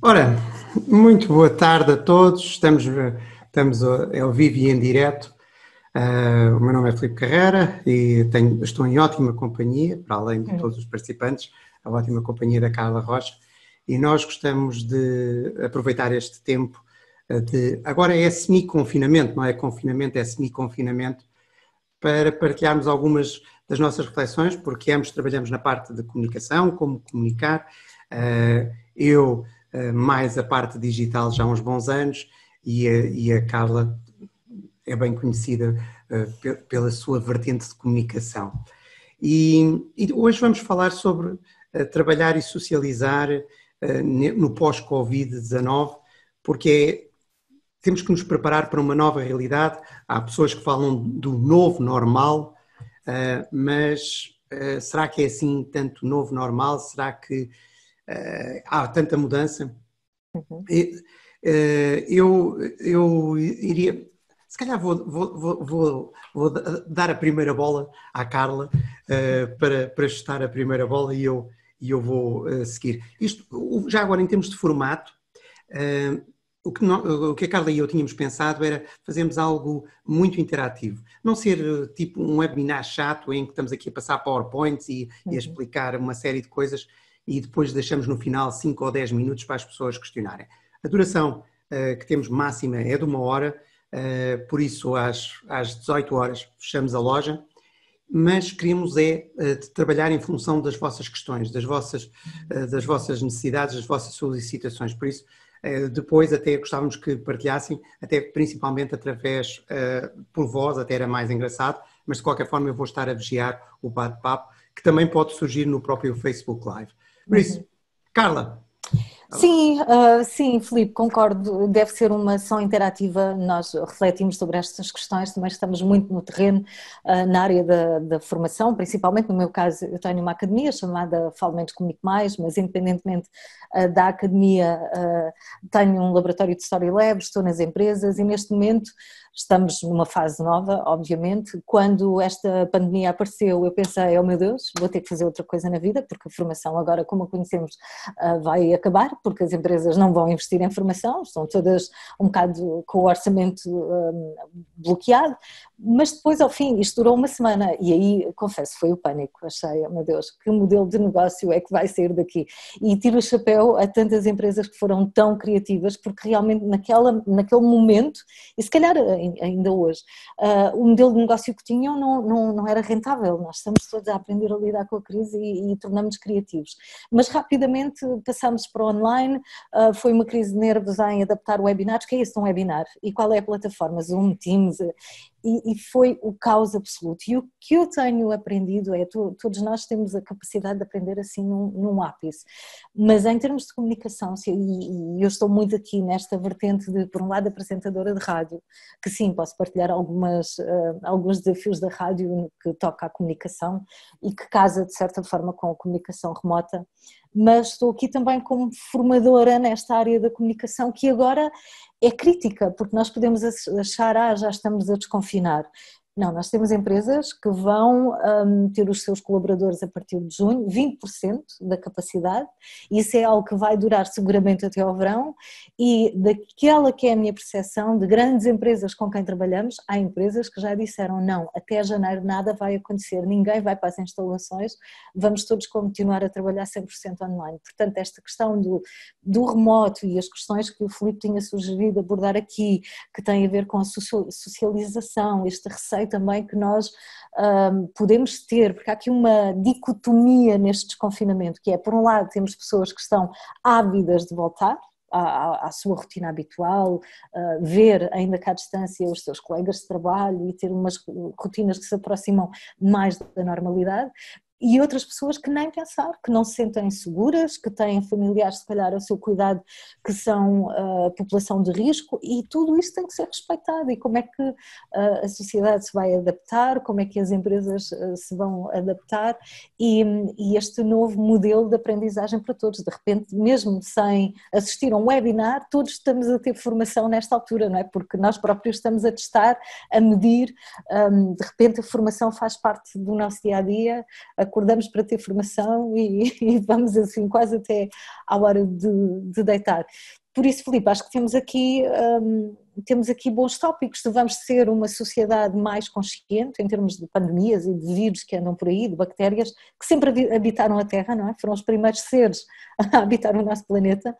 Ora, muito boa tarde a todos. Estamos, estamos ao vivo e em direto. Uh, o meu nome é Filipe Carrera e tenho, estou em ótima companhia, para além de hum. todos os participantes, a ótima companhia da Carla Rocha. E nós gostamos de aproveitar este tempo ah, de. Agora é semi-confinamento, não é confinamento, é semi-confinamento, para partilharmos algumas das nossas reflexões, porque ambos trabalhamos na parte de comunicação, como comunicar. Uh, eu eh, mais a parte digital já há uns bons anos e a, e a Carla é bem conhecida eh, pela sua vertente de comunicação. E, e hoje vamos falar sobre eh, trabalhar e socializar no pós-Covid-19, porque é, temos que nos preparar para uma nova realidade. Há pessoas que falam do novo normal, mas será que é assim tanto novo normal? Será que uh, há tanta mudança. Uhum. E, uh, eu, eu iria. Se calhar vou, vou, vou, vou dar a primeira bola à Carla uh, para, para chutar a primeira bola e eu, e eu vou seguir. Isto, já agora, em termos de formato, o que, o que, a Carla e eu tínhamos pensado era fazermos algo muito interativo. Não ser eh, tipo um webinar chato em que estamos aqui a passar PowerPoints e, uhum. e a uhum. explicar uma série de coisas e depois deixamos no final 5 ou 10 minutos para as pessoas questionarem. A duração uh, que temos máxima é de uma hora, uh, por isso às, às 18 horas fechamos a loja, mas queremos é uh, trabalhar em função das vossas questões, das vossas, das vossas necessidades, das vossas solicitações, por isso depois até gostávamos que partilhassem, até principalmente através, por voz, até era mais engraçado, mas de qualquer forma eu vou estar a vigiar o bate-papo, que também pode surgir no próprio Facebook Live. Por isso, uhum. Carla. Sim, uh, sim, Filipe, concordo. Deve ser uma ação interativa. Nós refletimos sobre estas questões, também estamos muito no terreno, uh, na área da, da, formação, principalmente no meu caso, eu tenho uma academia chamada Falo Menos Comunico Mais, mas independentemente uh, da academia, tenho um laboratório de Story Lab, estou nas empresas e neste momento estamos numa fase nova, obviamente. Quando esta pandemia apareceu, eu pensei, oh meu Deus, vou ter que fazer outra coisa na vida, porque a formação agora, como a conhecemos, ah, vai acabar, porque as empresas não vão investir em formação, estão todas um bocado com o orçamento ah, bloqueado. Mas depois, ao fim, isto durou uma semana e aí, confesso, foi o pânico. Achei, oh meu Deus, que modelo de negócio é que vai sair daqui? E tiro o chapéu a tantas empresas que foram tão criativas, porque realmente naquela, naquele momento, e se calhar eh, ainda hoje, uh, o modelo de negócio que tinham não, não, não era rentável. Nós estamos todos a aprender a lidar com a crise e, e tornamos criativos. Mas rapidamente passamos para online, uh, foi uma crise de nervos em adaptar webinars. O que é isso um webinar? E qual é a plataforma? Zoom, Teams? e, e, foi o caos absoluto. E o que eu tenho aprendido é, tu, todos nós temos a capacidade de aprender assim num, num ápice, mas em termos de comunicação, se, e, e, eu estou muito aqui nesta vertente de, por um lado, apresentadora de rádio, que sim, posso partilhar algumas, uh, alguns desafios da rádio que toca à comunicação e que casa, de certa forma, com a comunicação remota, mas estou aqui também como formadora nesta área da comunicação que agora é crítica, porque nós podemos achar, ah, já estamos a desconfinar, não, nós temos empresas que vão um, ter os seus colaboradores a partir de junho, 20% da capacidade, isso é algo que vai durar seguramente até ao verão, e daquela que é a minha percepção de grandes empresas com quem trabalhamos, há empresas que já disseram não, até janeiro nada vai acontecer, ninguém vai para as instalações, vamos todos continuar a trabalhar 100% online. Portanto, esta questão do, do remoto e as questões que o Filipe tinha sugerido abordar aqui, que tem a ver com a socialização, este receio também que nós um, podemos ter, porque há aqui uma dicotomia neste desconfinamento, que é, por um lado, temos pessoas que estão ávidas de voltar, à, à, sua rotina habitual, uh, ver ainda cá à distância os seus colegas de trabalho e ter umas rotinas que se aproximam mais da normalidade, e outras pessoas que nem pensar, que não se sentem seguras, que têm familiares, se calhar, ao seu cuidado, que são uh, população de risco, e tudo isso tem que ser respeitado. E como é que uh, a sociedade se vai adaptar, como é que as empresas uh, se vão adaptar, e, e, este novo modelo de aprendizagem para todos. De repente, mesmo sem assistir a um webinar, todos estamos a ter formação nesta altura, não é? Porque nós próprios estamos a testar, a medir, um, de repente, a formação faz parte do nosso dia a dia acordamos para ter formação e, e vamos assim quase até à hora de, de deitar. Por isso, Filipe, acho que temos aqui, um, temos aqui bons tópicos de vamos ser uma sociedade mais consciente em termos de pandemias e de vírus que andam por aí, de bactérias, que sempre habitaram a Terra, não é? Foram os primeiros seres a habitar o nosso planeta.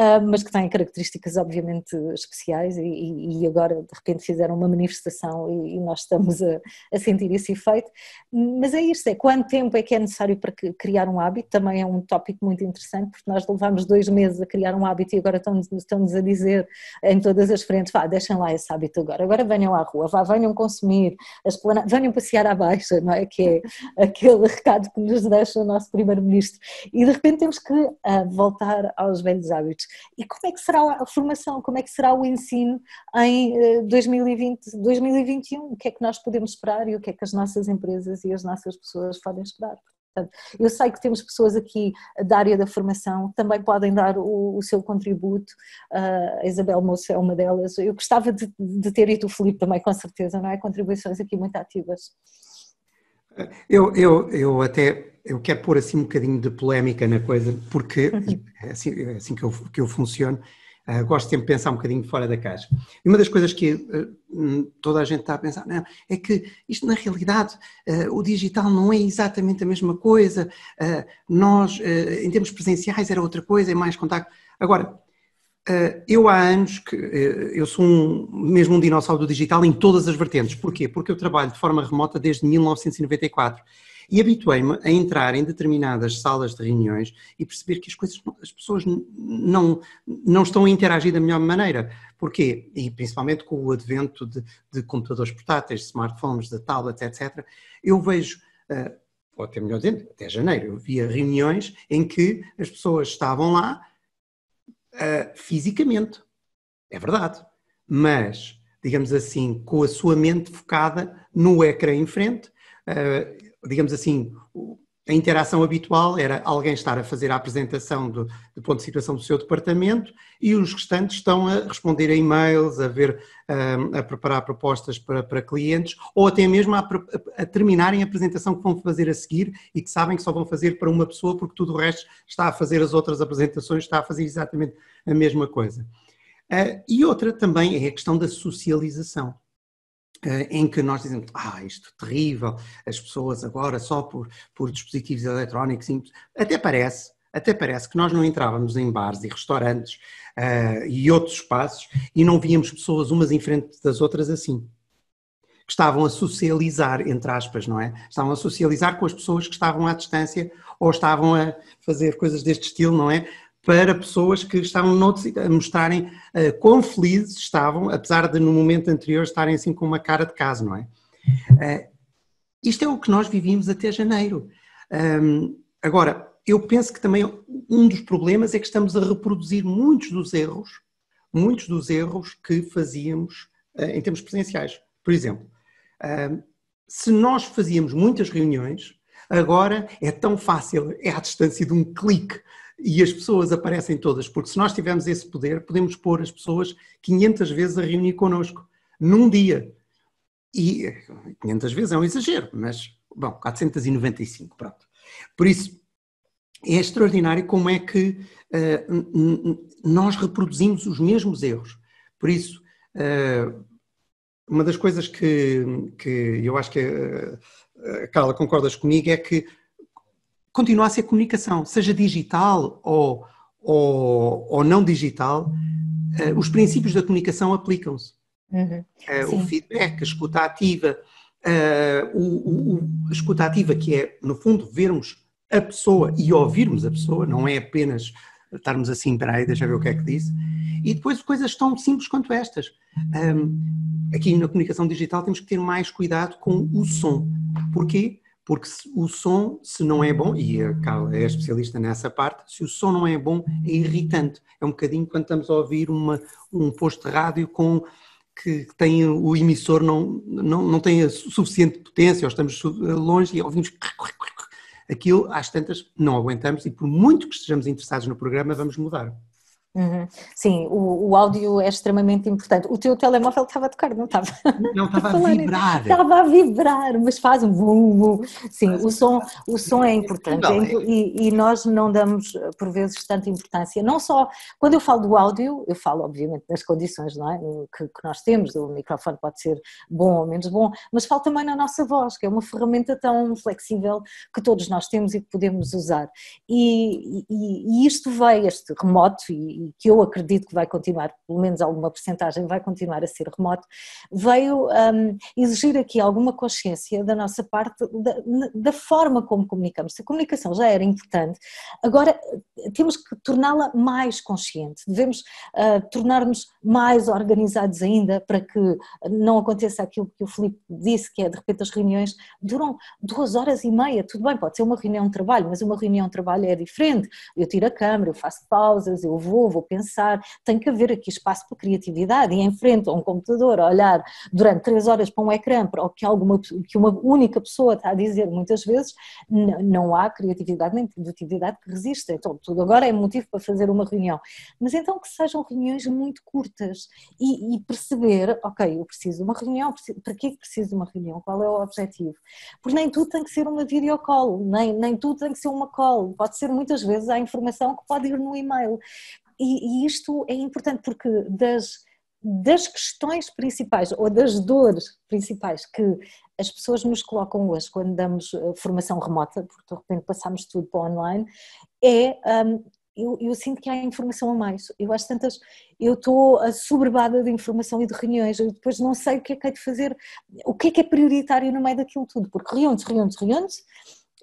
Ah, mas que têm características obviamente especiais e, e agora de repente fizeram uma manifestação e, e nós estamos a, a, sentir esse efeito. Mas é isto, é quanto tempo é que é necessário para criar um hábito, também é um tópico muito interessante porque nós levámos dois meses a criar um hábito e agora estão-nos estão a dizer em todas as frentes, vá, deixem lá esse hábito agora, agora venham à rua, vá, venham consumir, plana... venham passear à baixa, não é? Que é aquele recado que nos deixa o nosso Primeiro-Ministro. E de repente temos que ah, voltar aos velhos hábitos. E como é que será a formação, como é que será o ensino em 2020, eh, 2021? O que é que nós podemos esperar e o que é que as nossas empresas e as nossas pessoas podem esperar? Portanto, eu sei que temos pessoas aqui da área da formação, também podem dar o, o seu contributo, uh, a Isabel Moço é uma delas, eu gostava de, de ter, e o Felipe também com certeza, não é? Contribuições aqui muito ativas. Eu, eu, eu até eu quero pôr assim um bocadinho de polémica na coisa, porque é assim, é assim que, eu, que eu funciono. Uh, gosto sempre de pensar um bocadinho fora da caixa. E uma das coisas que uh, toda a gente está a pensar não, é que isto, na realidade, uh, o digital não é exatamente a mesma coisa. nós, em termos presenciais, era outra coisa, é mais contacto. Agora, eu há anos que eu sou um, mesmo um dinossauro do digital em todas as vertentes. Porquê? Porque eu trabalho de forma remota desde 1994. E habituei-me a entrar em determinadas salas de reuniões e perceber que as coisas, as pessoas não, não estão a interagir da melhor maneira. Porquê? E principalmente com o advento de, de computadores portáteis, smartphones, de tablets, etc. Eu vejo. Ah, ou até melhor dizendo, até janeiro, eu via reuniões em que as pessoas estavam lá uh, fisicamente, é verdade, mas, digamos assim, com a sua mente focada no ecrã em frente, uh, digamos assim, a interação habitual era alguém estar a fazer a apresentação do, do, ponto de situação do seu departamento e os restantes estão a responder a e-mails, a ver, hum, a, preparar propostas para, para, clientes ou até mesmo a, a, terminarem a apresentação que vão fazer a seguir e que sabem que só vão fazer para uma pessoa porque tudo o resto está a fazer as outras apresentações, está a fazer exatamente a mesma coisa. Ah, e outra também é a questão da socialização. Eh, em que nós dizemos, ah, isto é terrível, as pessoas agora só por, por dispositivos eletrónicos, até parece, até parece que nós não entrávamos em bares e restaurantes uh, e outros espaços e não víamos pessoas umas em frente das outras assim. Que estavam a socializar, entre aspas, não é? Estavam a socializar com as pessoas que estavam à distância ou estavam a fazer coisas deste estilo, não é? para pessoas que estavam noutros, a mostrarem uh, quão felizes estavam, apesar de no momento anterior estarem assim com uma cara de caso, não é? Uh, isto é o que nós vivíamos até janeiro. Um, agora, eu penso que também um dos problemas é que estamos a reproduzir muitos dos erros, muitos dos erros que fazíamos uh, em termos presenciais. Por exemplo, se nós fazíamos muitas reuniões, agora é tão fácil, é à distância de um clique, e as pessoas aparecem todas, porque se nós tivermos esse poder, podemos pôr as pessoas 500 vezes a reunir connosco, num dia. E 500 vezes é um exagero, mas, bom, 495, pronto. Por isso, é extraordinário como é que uh, nós reproduzimos os mesmos erros. Por isso, uh, uma das coisas que, que eu acho que, uh, Carla, concordas comigo, é que continua a ser comunicação, seja digital ou, ou, ou não digital, uh, os princípios da comunicação aplicam-se. Uhum. Uh, o feedback, a escuta ativa, uh, o, o, a escuta ativa que é, no fundo, vermos a pessoa e ouvirmos a pessoa, não é apenas estarmos assim, peraí, deixa ver o que é que disse. E depois coisas tão simples quanto estas. Um, aqui na comunicação digital temos que ter mais cuidado com o som. Porquê? Porque se, o som, se não é bom, e a Carla é especialista nessa parte, se o som não é bom, é irritante. É um bocadinho quando estamos a ouvir uma, um posto de rádio com que tem o emissor não, não, não tem a suficiente potência, ou estamos longe e ouvimos aquilo às tantas não aguentamos e por muito que estejamos interessados no programa vamos mudar. Uhum. Sim, o, o, áudio é extremamente importante. O teu telemóvel estava a tocar, não estava? Não, estava a vibrar. Estava a vibrar, mas faz um vum, Sim, o som, o som é importante é é e, e, nós não damos, eh, por vezes, tanta importância. Não só, quando eu falo do áudio, eu falo, obviamente, nas condições não é? que, que nós temos, o microfone pode ser bom ou menos bom, mas falo também na nossa voz, que é uma ferramenta tão flexível que todos nós temos e que podemos usar. E, e, e isto veio, este remoto e e, que eu acredito que vai continuar, pelo menos alguma porcentagem vai continuar a ser remoto, veio um, exigir aqui alguma consciência da nossa parte da, da forma como comunicamos. Se a comunicação já era importante, agora eh, temos que torná-la mais consciente, devemos uh, tornar-nos mais organizados ainda para que não aconteça aquilo que o Filipe disse, que é de repente as reuniões duram duas horas e meia, tudo bem, pode ser uma reunião de trabalho, mas uma reunião de trabalho é diferente, eu tiro a câmera, eu faço pausas, eu vou, vou pensar, tem que haver aqui espaço para criatividade e em frente a um computador, olhar durante três horas para um ecrã, para o que, alguma, que uma única pessoa está a dizer muitas vezes, não, há criatividade nem produtividade que resista. Então, tudo agora é motivo para fazer uma reunião. Mas então que sejam reuniões muito curtas e, e perceber, ok, eu preciso de uma reunião, para é que preciso de uma reunião? Qual é o objetivo? Porque nem tudo tem que ser uma videocall, nem, nem tudo tem que ser uma call, pode ser muitas vezes há informação que pode ir no e-mail e, e isto é importante porque das, das questões principais ou das dores principais que as pessoas nos colocam hoje quando damos eh, formação remota, porque de repente passamos tudo para online, é um, eu, eu, sinto que há informação a mais. Eu às tantas, eu estou soberbada de informação e de reuniões, eu depois não sei o que é que é de fazer, o que é que é prioritário no meio daquilo tudo, porque reuniões reuniões reuniões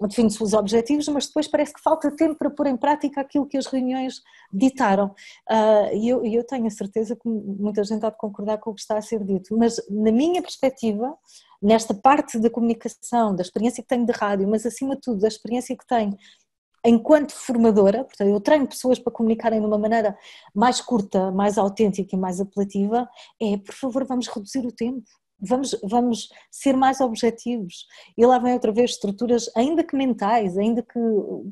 define-se os objetivos, mas depois parece que falta tempo para pôr em prática aquilo que as reuniões ditaram. Ah, e eu, eu tenho a certeza que muita gente há de concordar com o que está a ser dito, mas na minha perspectiva, nesta parte da comunicação, da experiência que tenho de rádio, mas acima de tudo da experiência que tenho enquanto formadora, portanto, eu treino pessoas para comunicarem de uma maneira mais curta, mais autêntica e mais apelativa, é, por favor, vamos reduzir o tempo. Vamos, vamos ser mais objetivos. E lá vem outra vez estruturas, ainda que mentais, ainda que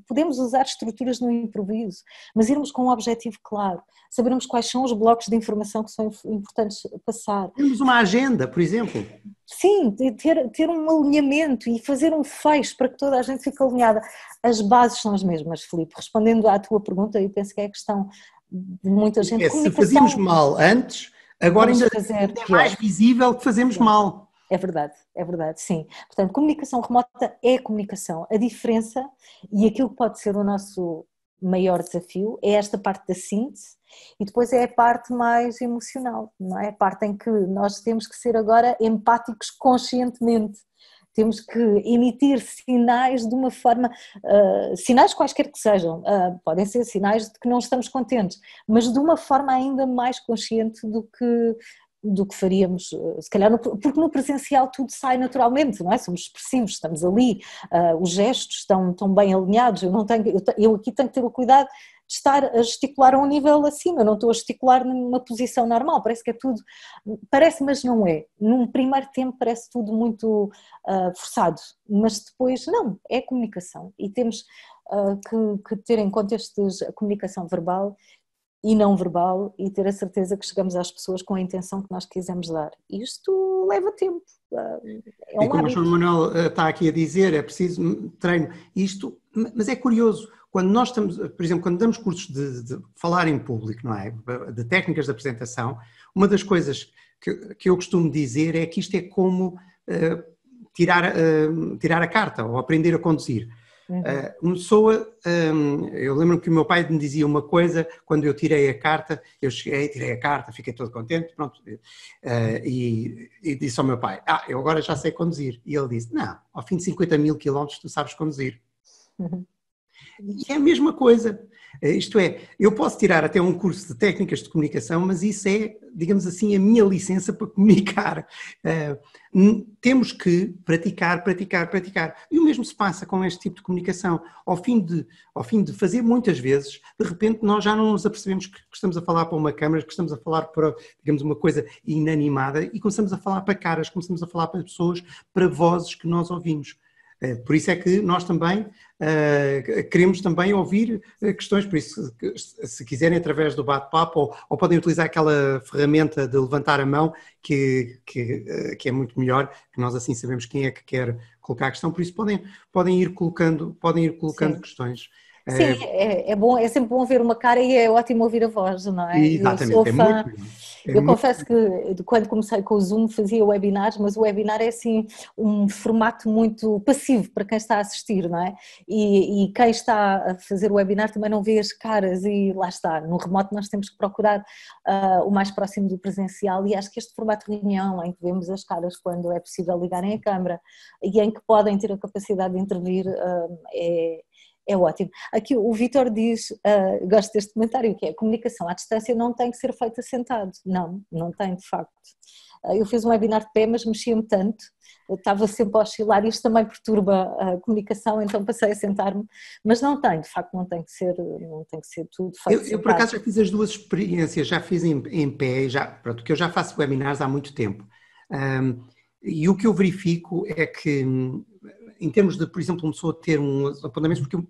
podemos usar estruturas no improviso, mas irmos com um objetivo claro, sabermos quais são os blocos de informação que são importantes passar. Temos uma agenda, por exemplo. Sim, ter, ter um alinhamento e fazer um fecho para que toda a gente fique alinhada. As bases são as mesmas, Filipe. Respondendo à tua pergunta, eu penso que é a questão de muita é gente. É, se fazíamos mal antes, Agora ainda, ainda é mais visível que fazemos mal. É verdade, é verdade, sim. Portanto, comunicação remota é comunicação. A diferença e aquilo que pode ser o nosso maior desafio é esta parte da síntese e depois é a parte mais emocional, não é? A parte em que nós temos que ser agora empáticos conscientemente temos que emitir sinais de uma forma, uh, sinais quaisquer que sejam, uh, podem ser sinais de que não estamos contentes, mas de uma forma ainda mais consciente do que do que faríamos, ah, se calhar, no, porque no presencial tudo sai naturalmente, não é? Somos expressivos, estamos ali, uh, os gestos estão, estão bem alinhados, eu, não tenho, eu, eu, aqui tenho que ter o cuidado estar a gesticular a um nível acima, eu não estou a gesticular numa posição normal, parece que é tudo, parece mas não é, num primeiro tempo parece tudo muito uh, forçado, mas depois não, é comunicação e temos uh, que, que ter em conta estes, a comunicação verbal e não verbal e ter a certeza que chegamos às pessoas com a intenção que nós quisemos dar. Isto leva tempo. Ah, é um e como hábito. o João Manuel está aqui a dizer, é preciso treino. Isto, mas é curioso, quando nós estamos, por exemplo, quando damos cursos de, de, falar em público, não é? De técnicas de apresentação, uma das coisas que, que eu costumo dizer é que isto é como uh, tirar, uh, tirar a carta ou aprender a conduzir. Uhum. Uh, uma pessoa, um, ehm, eu lembro que o meu pai me dizia uma coisa quando eu tirei a carta, eu cheguei, tirei a carta, fiquei todo contente, pronto, e, e, disse ao meu pai, ah, eu agora já sei conduzir, e ele disse, não, ao fim de 50 mil quilómetros tu sabes conduzir. Uhum. E é a mesma coisa. Eh, isto é, eu posso tirar até um curso de técnicas de comunicação, mas isso é, digamos assim, a minha licença para comunicar. Uh, temos que praticar, praticar, praticar. E o mesmo se passa com este tipo de comunicação. Ao fim de, ao fim de fazer muitas vezes, de repente nós já não nos apercebemos que, estamos a falar para uma câmara, que estamos a falar para, digamos, uma coisa inanimada e começamos a falar para caras, começamos a falar para pessoas, para vozes que nós ouvimos. Eh, por isso é que nós também eh, queremos também ouvir eh, questões, por isso, se quiserem, através do bate-papo, ou, ou, podem utilizar aquela ferramenta de levantar a mão, que, que, eh, que é muito melhor, que nós assim sabemos quem é que quer colocar a questão, por isso podem, podem ir colocando, podem ir colocando questões. É, Sim, é, é, bom, é sempre bom ver uma cara e é ótimo ouvir a voz, não é? Exatamente, eu sou é fã. É muito, é eu muito... confesso que quando comecei com o Zoom fazia webinars, mas o webinar é assim um formato muito passivo para quem está a assistir, não é? E, e quem está a fazer o webinar também não vê as caras e lá está. No remoto nós temos que procurar uh, o mais próximo do presencial e acho que este formato de reunião em que vemos as caras quando é possível ligarem a câmara e em que podem ter a capacidade de intervir uh, é é ótimo. Aqui o Vitor diz, uh, gosto deste comentário, que é a comunicação à distância não tem que ser feita sentado. Não, não tem de facto. Uh, eu fiz um webinar de pé, mas mexia-me tanto, estava sempre a oscilar, isto também perturba a comunicação, então passei a sentar-me, mas não tem, de facto não tem que ser, não tem que ser tudo feito. Eu, eu por acaso já fiz as duas experiências, já fiz em, em pé, já, pronto, porque eu já faço webinars há muito tempo. Um, e o que eu verifico é que hum, em termos de, por exemplo, uma pessoa ter um apontamentos, porque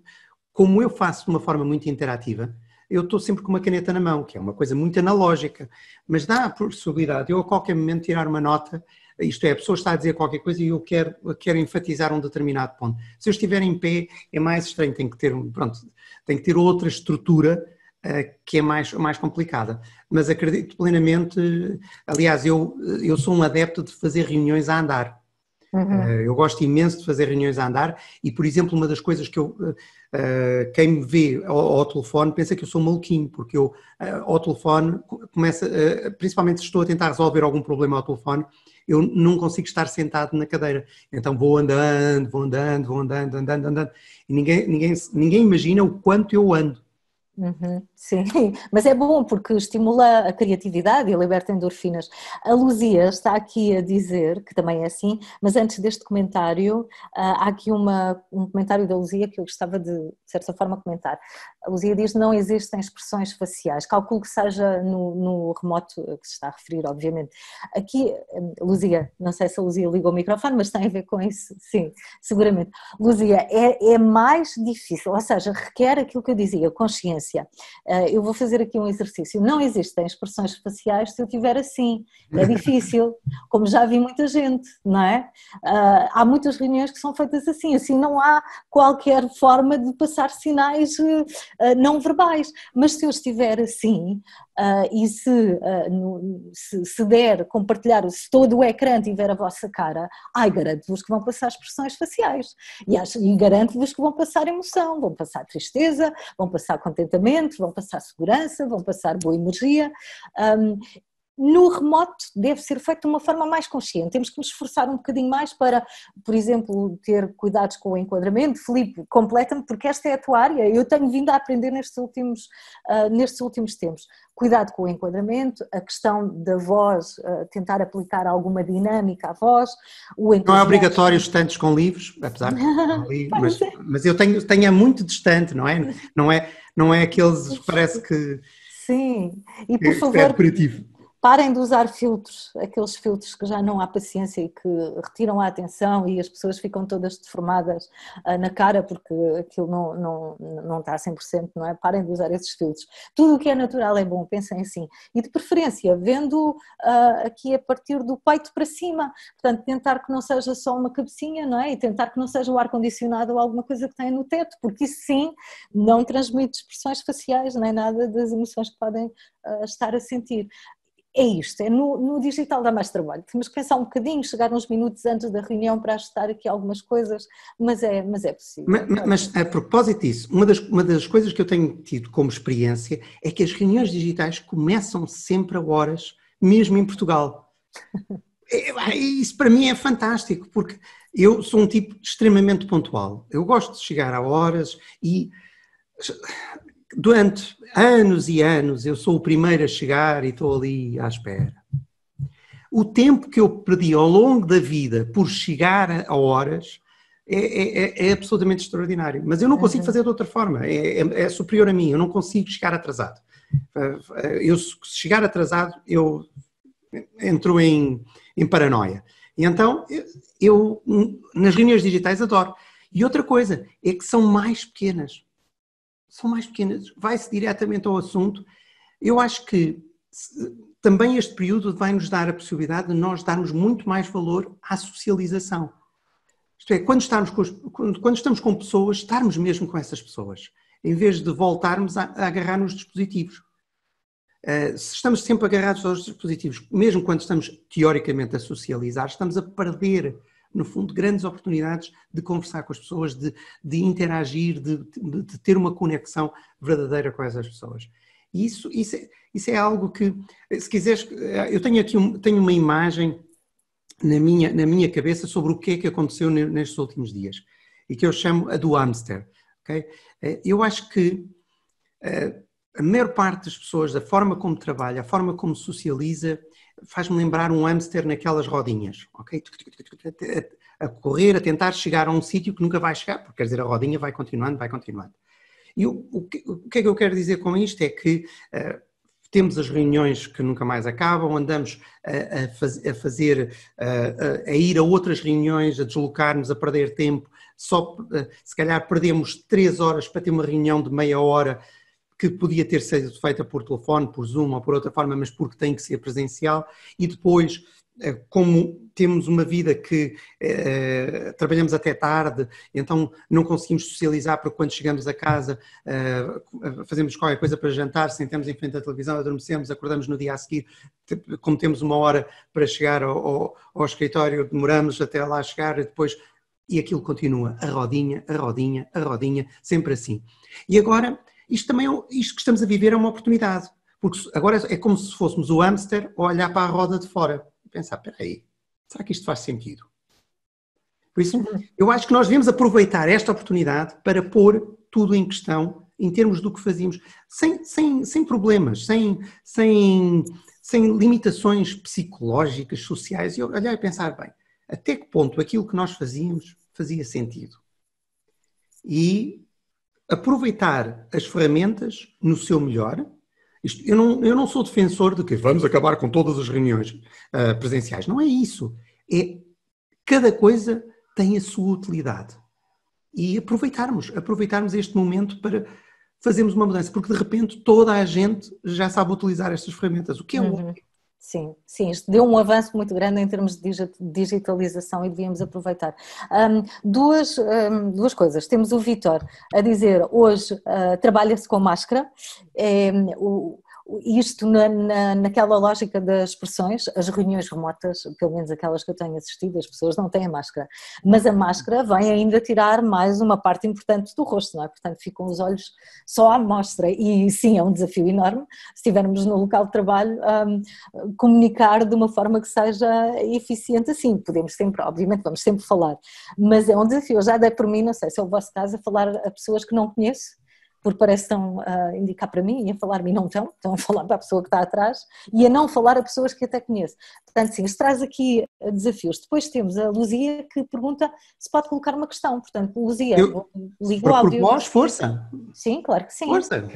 como eu faço de uma forma muito interativa, eu estou sempre com uma caneta na mão, que é uma coisa muito analógica, mas dá a possibilidade eu a qualquer momento tirar uma nota, isto é, a pessoa está a dizer qualquer coisa e eu quero, quero enfatizar um determinado ponto. Se eu estiver em pé, é mais estranho, tem que ter, pronto, tem que ter outra estrutura uh, que é mais, mais complicada. Mas acredito plenamente, aliás, eu, eu sou um adepto de fazer reuniões a andar Uhum. Eh, eu gosto imenso de fazer reuniões a andar e, por exemplo, uma das coisas que eu. Eh, quem me vê ao, telefone pensa que eu sou maluquinho, porque eu eh, ao telefone começa, principalmente se estou a tentar resolver algum problema ao telefone, eu não consigo estar sentado na cadeira. Então vou andando, vou andando, vou andando, andando, andando. E ninguém, ninguém, ninguém imagina o quanto eu ando. Uhum, sim, mas é bom porque estimula a criatividade e liberta endorfinas. A Luzia está aqui a dizer que também é assim, mas antes deste comentário, ah, há aqui uma, um comentário da Luzia que eu gostava de, de certa forma, comentar. A Luzia diz que não existem expressões faciais, calculo que seja no, no remoto que se está a referir, obviamente. Aqui, hum, Luzia, não sei se a Luzia ligou o microfone, mas tem a ver com isso, sim, seguramente. Luzia, é, é mais difícil, ou seja, requer aquilo que eu dizia, consciência eh, eu vou fazer aqui um exercício. Não existem expressões faciais se eu tiver assim. É difícil, como já vi muita gente, não é? Eh, há muitas reuniões que são feitas assim, assim não há qualquer forma de passar sinais eh, não verbais. Mas se eu estiver assim, Uh, e se, uh, no, se, se, der compartilhar, se todo o ecrã tiver a vossa cara, ai, garanto-vos que vão passar expressões faciais e, e garanto-vos que vão passar emoção, vão passar tristeza, vão passar contentamento, vão passar segurança, vão passar boa energia um, no remoto deve ser feito de uma forma mais consciente. Temos que nos esforçar um bocadinho mais para, por exemplo, ter cuidados com o enquadramento. Filipe, completa-me, porque esta é a tua área. Eu tenho vindo a aprender nestes últimos, uh, nestes últimos tempos. Cuidado com o enquadramento, a questão da voz, uh, tentar aplicar alguma dinâmica à voz. Não é obrigatório os tantos com livros, apesar de li, mas, é. mas, eu tenho, tenho é muito distante, não é? Não é, não é aqueles, parece que. Sim, e por é, é favor. É parem de usar filtros, aqueles filtros que já não há paciência e que retiram a atenção e as pessoas ficam todas deformadas ah, na cara porque aquilo não, não, não está a 100%, não é? Parem de usar esses filtros. Tudo o que é natural é bom, pensem assim. E de preferência, vendo uh, aqui a partir do peito para cima, portanto, tentar que não seja só uma cabecinha, não é? E tentar que não seja o ar-condicionado ou alguma coisa que tenha no teto, porque isso sim não transmite expressões faciais nem nada das emoções que podem uh, estar a sentir é isto, é no, no, digital dá mais trabalho. Temos que pensar um bocadinho, chegar uns minutos antes da reunião para ajustar aqui algumas coisas, mas é, mas é possível. Mas, mas, a propósito disso, uma das, uma das coisas que eu tenho tido como experiência é que as reuniões digitais começam sempre a horas, mesmo em Portugal. É, é, é, isso para mim é fantástico, porque eu sou um tipo extremamente pontual. Eu gosto de chegar a horas e durante anos e anos eu sou o primeiro a chegar e estou ali à espera. O tempo que eu perdi ao longo da vida por chegar a horas é, é, é, é absolutamente extraordinário. Mas eu não consigo uhum. fazer de outra forma, é, é, é, superior a mim, eu não consigo chegar atrasado. Eh, eu, se chegar atrasado, eu entro em, em paranoia. E então, eu, nas reuniões digitais adoro. E outra coisa é que são mais pequenas são mais pequenas, vai-se diretamente ao assunto. Eu acho que também este período vai nos dar a possibilidade de nós darmos muito mais valor à socialização. Isto é, quando, com os, quando, quando estamos com pessoas, estarmos mesmo com essas pessoas, em vez de voltarmos a, a agarrar nos dispositivos. Uh, se estamos sempre agarrados aos dispositivos, mesmo quando estamos teoricamente a socializar, estamos a perder no fundo, grandes oportunidades de conversar com as pessoas, de, de interagir, de, de, ter uma conexão verdadeira com essas pessoas. E isso, isso, é, isso é algo que, se quiseres, eu tenho aqui um, tenho uma imagem na minha, na minha cabeça sobre o que é que aconteceu nestes últimos dias e que eu chamo a do hamster. Okay? Eh, eu acho que eh, a maior parte das pessoas, a forma como trabalha, a forma como socializa, faz-me lembrar um hamster naquelas rodinhas, ok? A correr, a tentar chegar a um sítio que nunca vai chegar, porque quer dizer, a rodinha vai continuando, vai continuando. E o, o, que, o que, é que eu quero dizer com isto é que uh, temos as reuniões que nunca mais acabam, andamos a, a, faz, a fazer, eh, a, a, ir a outras reuniões, a deslocar-nos, a perder tempo, só eh, se calhar perdemos três horas para ter uma reunião de meia hora que podia ter sido feita por telefone, por Zoom ou por outra forma, mas porque tem que ser presencial, e depois eh, como temos uma vida que eh, trabalhamos até tarde, então não conseguimos socializar porque quando chegamos a casa eh, fazemos qualquer coisa para jantar, sentamos em frente à televisão, adormecemos, acordamos no dia a seguir, como temos uma hora para chegar ao, ao, ao escritório, demoramos até lá chegar e depois e aquilo continua, a rodinha, a rodinha, a rodinha, sempre assim. E agora isto também, é isto que estamos a viver é uma oportunidade, porque agora é como se fôssemos o hamster a olhar para a roda de fora e pensar, espera aí, será que isto faz sentido? Por isso, uhum. eu acho que nós devemos aproveitar esta oportunidade para pôr tudo em questão em termos do que fazíamos, sem, sem, sem problemas, sem, sem, sem limitações psicológicas, sociais, e olhar e pensar, bem, até que ponto aquilo que nós fazíamos fazia sentido? E aproveitar as ferramentas no seu melhor. Isto, eu, não, eu não sou defensor de que vamos acabar com todas as reuniões uh, presenciais. Não é isso. É cada coisa tem a sua utilidade. E aproveitarmos, aproveitarmos este momento para fazermos uma mudança, porque de repente toda a gente já sabe utilizar estas ferramentas, o que é uhum. Sim, sim, isto deu um avanço muito grande em termos de digitalização e devíamos aproveitar. Um, duas, um, duas coisas. Temos o Vitor a dizer hoje uh, trabalha-se com máscara. É, isto na, na, naquela lógica das expressões, as reuniões remotas, pelo menos aquelas que eu tenho assistido, as pessoas não têm a máscara, mas a máscara vem ainda tirar mais uma parte importante do rosto, não é? Portanto, ficam os olhos só à mostra e sim, é um desafio enorme, se estivermos no local de trabalho, um, comunicar de uma forma que seja eficiente assim, podemos sempre, obviamente vamos sempre falar, mas é um desafio, eu já dei por mim, não sei se é o vosso caso, a falar a pessoas que não conheço, porque parece que estão a indicar para mim e a falar-me e não estão, estão a falar para a pessoa que está atrás e a não falar a pessoas que até conheço. Portanto, sim, isto traz aqui eh, desafios. Depois temos a Luzia que pergunta se pode colocar uma questão. Portanto, Luzia, eu, liga o áudio. Por voz, força! Sim, claro que sim. Força!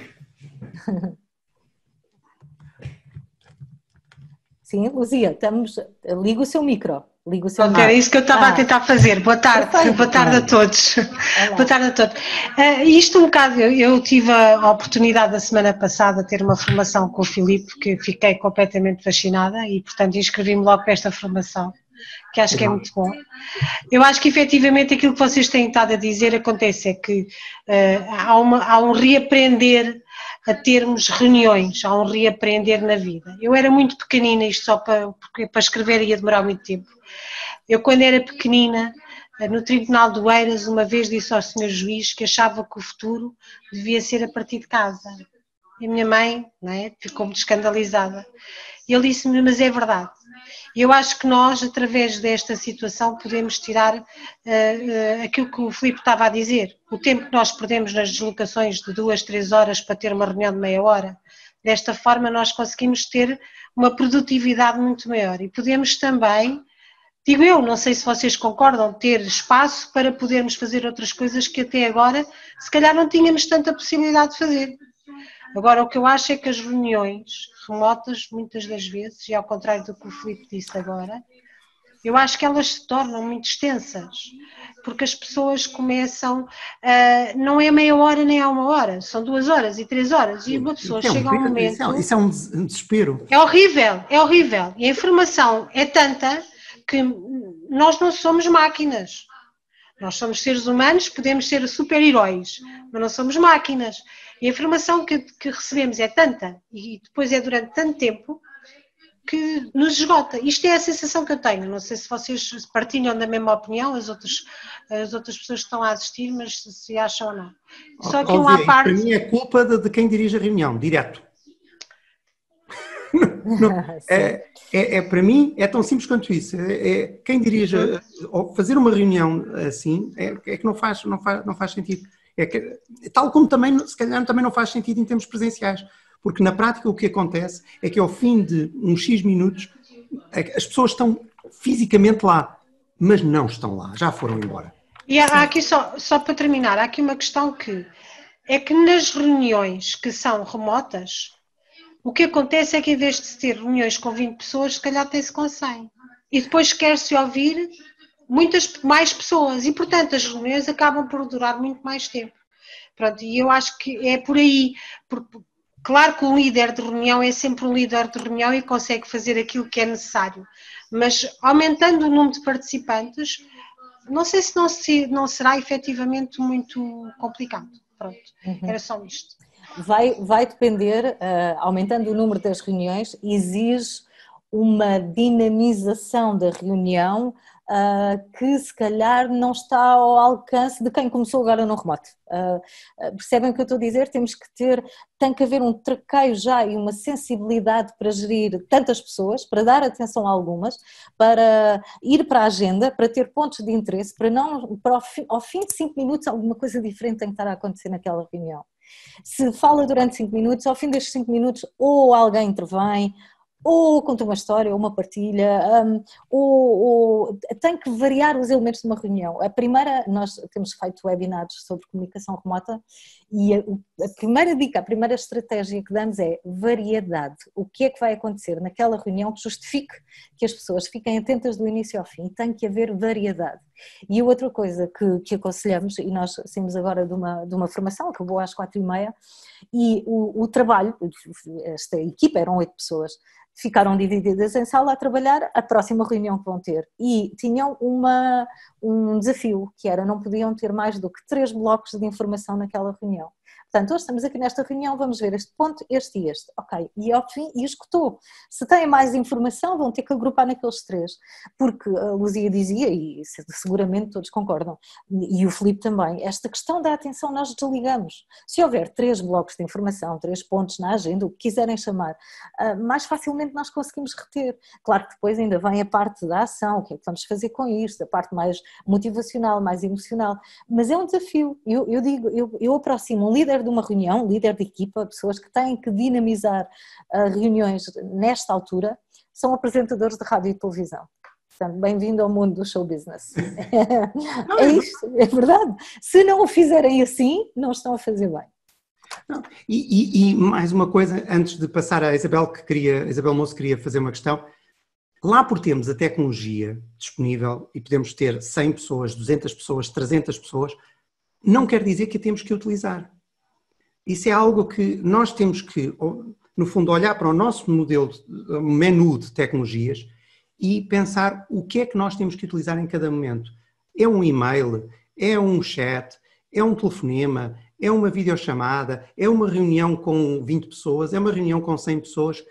Sim, Luzia, estamos. Liga o seu micro ligo o seu Era é isso que eu estava ah. a tentar fazer. Boa tarde, boa tarde a todos. Olá. Boa tarde a todos. Uh, isto é um bocado, eu, eu, tive a oportunidade da semana passada de ter uma formação com o Filipe, que fiquei completamente fascinada e, portanto, inscrevi-me logo para esta formação, que acho que é muito bom. Eu acho que efetivamente aquilo que vocês têm estado a dizer acontece é que uh, há, uma, há um reaprender a termos reuniões, há um reaprender na vida. Eu era muito pequenina, isto só para, para escrever ia demorar muito tempo. Eu, quando era pequenina, eh, no Tribunal do Eiras, uma vez disse ao senhor juiz que achava que o futuro devia ser a partir de casa. E a minha mãe é, ficou-me escandalizada. E ele disse-me, mas é verdade. eu acho que nós, através desta situação, podemos tirar uh, uh, aquilo que o Filipe estava a dizer. O tempo que nós perdemos nas deslocações de duas, três horas para ter uma reunião de meia hora, desta forma nós conseguimos ter uma produtividade muito maior e podemos também digo eu, não sei se vocês concordam, ter espaço para podermos fazer outras coisas que até agora se calhar não tínhamos tanta possibilidade de fazer. Agora, o que eu acho é que as reuniões remotas, muitas das vezes, e ao contrário do que o Filipe disse agora, eu acho que elas se tornam muito extensas, porque as pessoas começam, uh, não é meia hora nem é uma hora, são duas horas e três horas, e uma pessoa chega um, a um momento. isso é um é desespero. É horrível, é horrível. E a informação é tanta que nós não somos máquinas. Nós somos seres humanos, podemos ser super-heróis, mas não somos máquinas. E a informação que, que, recebemos é tanta e depois é durante tanto tempo que nos esgota. Isto é a sensação que eu tenho. Não sei se vocês partilham da mesma opinião, as outras, as outras pessoas que estão a assistir, mas se, acham ou não. Só que uma parte. Para mim é culpa de, de quem dirige a reunião, direto. Não, é, é, é, para mim, é tão simples quanto isso. É, é quem dirige, ou fazer uma reunião assim, é, é, que não faz, não faz, não faz sentido. É que, tal como também, se calhar, também não faz sentido em termos presenciais. Porque na prática o que acontece é que ao fim de uns X minutos é as pessoas estão fisicamente lá, mas não estão lá, já foram embora. E há aqui só, só para terminar, há aqui uma questão que é que nas reuniões que são remotas, o que acontece é que em vez de ter reuniões com 20 pessoas, se calhar tem-se com 100. E depois quer-se ouvir muitas mais pessoas e, portanto, as reuniões acabam por durar muito mais tempo. Pronto, e eu acho que é por aí. Porque, claro que um líder de reunião é sempre um líder de reunião e consegue fazer aquilo que é necessário, mas aumentando o número de participantes, não sei se não, se, não será efetivamente muito complicado. Pronto, uhum. era só isto vai, vai depender, uh, aumentando o número das reuniões, exige uma dinamização da reunião uh, que se calhar não está ao alcance de quem começou agora no remoto. Uh, eh, percebem o que eu estou a dizer? Temos que ter, tem que haver um traqueio já e uma sensibilidade para gerir tantas pessoas, para dar atenção a algumas, para ir para a agenda, para ter pontos de interesse, para não, para ao, fim, ao fim de cinco minutos alguma coisa diferente tem que estar a acontecer naquela reunião. Se fala durante 5 minutos, ao fim destes 5 minutos, ou alguém intervém, ou conta uma história, ou uma partilha, um, ou, ou, tem que variar os elementos de uma reunião. A primeira, nós temos feito webinars sobre comunicação remota e a, a, primeira dica, a primeira estratégia que damos é variedade. O que é que vai acontecer naquela reunião que justifique que as pessoas fiquem atentas do início ao fim? Tem que haver variedade. E outra coisa que, que aconselhamos, e nós saímos agora de uma, de uma formação, acabou às quatro e meia, e o, o trabalho, esta equipa eram oito pessoas, ficaram divididas em sala a trabalhar a próxima reunião que vão ter e tinham uma, um desafio que era não podiam ter mais do que três blocos de informação naquela reunião reunião. Portanto, hoje estamos aqui nesta reunião, vamos ver este ponto, este e este. Ok, e ao fim, e escutou. Se têm mais informação, vão ter que agrupar naqueles três, porque a Luzia dizia, e seguramente todos concordam, e o Filipe também, esta questão da atenção nós desligamos. Se houver três blocos de informação, três pontos na agenda, o que quiserem chamar, ah, mais facilmente nós conseguimos reter. Claro que depois ainda vem a parte da ação, o que é que vamos fazer com isto, a parte mais motivacional, mais emocional, mas é um desafio. Eu, eu digo, eu, eu aproximo máximo um líder de uma reunião, líder de equipa, pessoas que têm que dinamizar ah, reuniões nesta altura, são apresentadores de rádio e televisão. Portanto, bem-vindo ao mundo do show business. Não, é, é isto, é verdade. Se não o fizerem assim, não estão a fazer bem. Não, e, e, e, mais uma coisa, antes de passar à Isabel, que queria, Isabel Moço queria fazer uma questão. Lá por termos a tecnologia disponível e podemos ter 100 pessoas, 200 pessoas, 300 pessoas, não quer dizer que a temos que utilizar. Isso é algo que nós temos que, no fundo, olhar para o nosso modelo, menu de tecnologias e pensar o que é que nós temos que utilizar em cada momento. É um e-mail, é um chat, é um telefonema, é uma videochamada, é uma reunião com 20 pessoas, é uma reunião com 100 pessoas.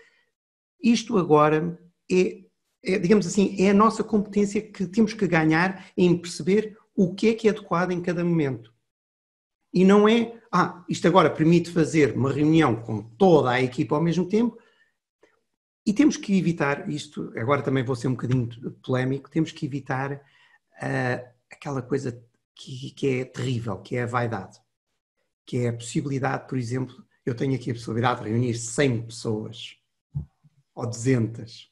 Isto agora é, é, digamos assim, é a nossa competência que temos que ganhar em perceber o que é que é adequado em cada momento. E não é, ah, isto agora permite fazer uma reunião com toda a equipa ao mesmo tempo. E temos que evitar isto, agora também vou ser um bocadinho polémico, temos que evitar uh, aquela coisa que, que é terrível, que é a vaidade, que é a possibilidade, por exemplo, eu tenho aqui a possibilidade de reunir 100 pessoas ou 200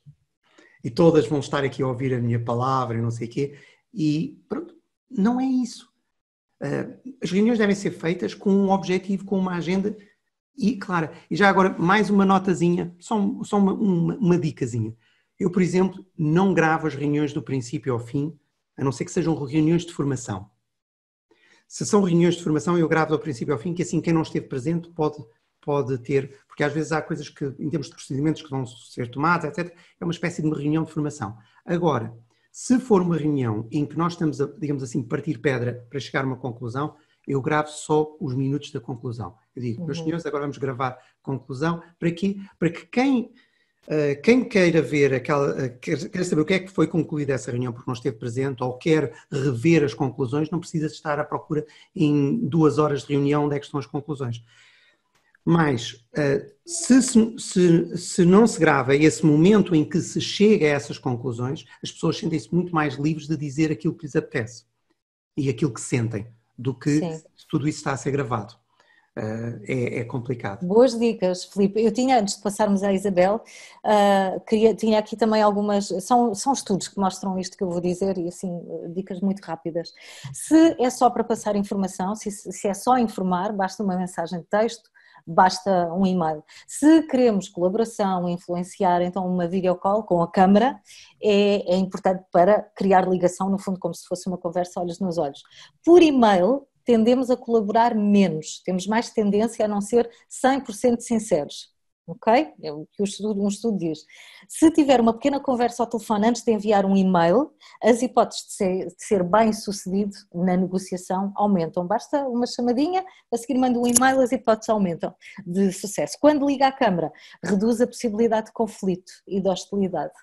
e todas vão estar aqui a ouvir a minha palavra e não sei o quê, e pronto, não é isso. Ah, as reuniões devem ser feitas com um objetivo, com uma agenda e claro, E já agora, mais uma notazinha, só, só uma, uma, uma dicasinha. Eu, por exemplo, não gravo as reuniões do princípio ao fim, a não ser que sejam reuniões de formação. Se são reuniões de formação, eu gravo do princípio ao fim, que assim quem não esteve presente pode, pode ter, porque às vezes há coisas que, em termos de procedimentos que vão ser tomados, etc., é uma espécie de uma reunião de formação. Agora, se for uma reunião em que nós estamos a, digamos assim, partir pedra para chegar a uma conclusão, eu gravo só os minutos da conclusão. Eu digo, uhum. meus senhores, agora vamos gravar conclusão. Para quê? Para que quem, eh, quem queira ver aquela, eh, quer, saber o que é que foi concluída essa reunião porque não esteve presente ou quer rever as conclusões, não precisa estar à procura em duas horas de reunião onde é que estão as conclusões. Mas eh, se, se, se, não se grava esse momento em que se chega a essas conclusões, as pessoas sentem-se muito mais livres de dizer aquilo que lhes apetece e aquilo que sentem, do que se tudo isso está a ser gravado. Eh, é, é, complicado. Boas dicas, Filipe. Eu tinha, antes de passarmos à Isabel, uh, queria, tinha aqui também algumas. São, são estudos que mostram isto que eu vou dizer e assim, dicas muito rápidas. Se é só para passar informação, se, se é só informar, basta uma mensagem de texto basta um e-mail. Se queremos colaboração, influenciar, então uma videocall com a câmara é, é importante para criar ligação, no fundo, como se fosse uma conversa olhos nos olhos. Por e-mail, tendemos a colaborar menos, temos mais tendência a não ser 100% sinceros ok? É o que um estudo, diz. Se tiver uma pequena conversa ao telefone antes de enviar um e-mail, as hipóteses de ser, de ser bem sucedido na negociação aumentam. Basta uma chamadinha, a seguir manda um e-mail, as hipóteses aumentam de sucesso. Quando liga à câmara, reduz a possibilidade de conflito e de hostilidade.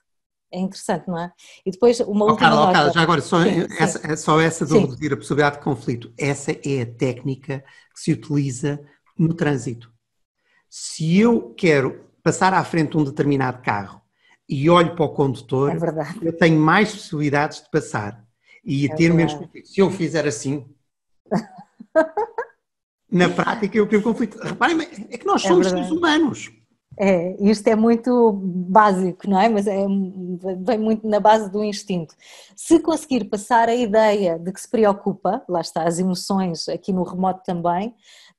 É interessante, não é? E depois uma oh, última Carla, nota. já agora, só, sim, é sim. É só essa de reduzir a possibilidade de conflito. Essa é a técnica que se utiliza no trânsito se eu quero passar à frente um determinado carro e olho para o condutor, é eu tenho mais possibilidades de passar e é ter menos conflito. Se eu fizer assim, na prática eu tenho conflito. Reparem, é que nós é somos é seres humanos. É, isto é muito básico, não é? Mas é, vem muito na base do instinto. Se conseguir passar a ideia de que se preocupa, lá está, as emoções aqui no remoto também,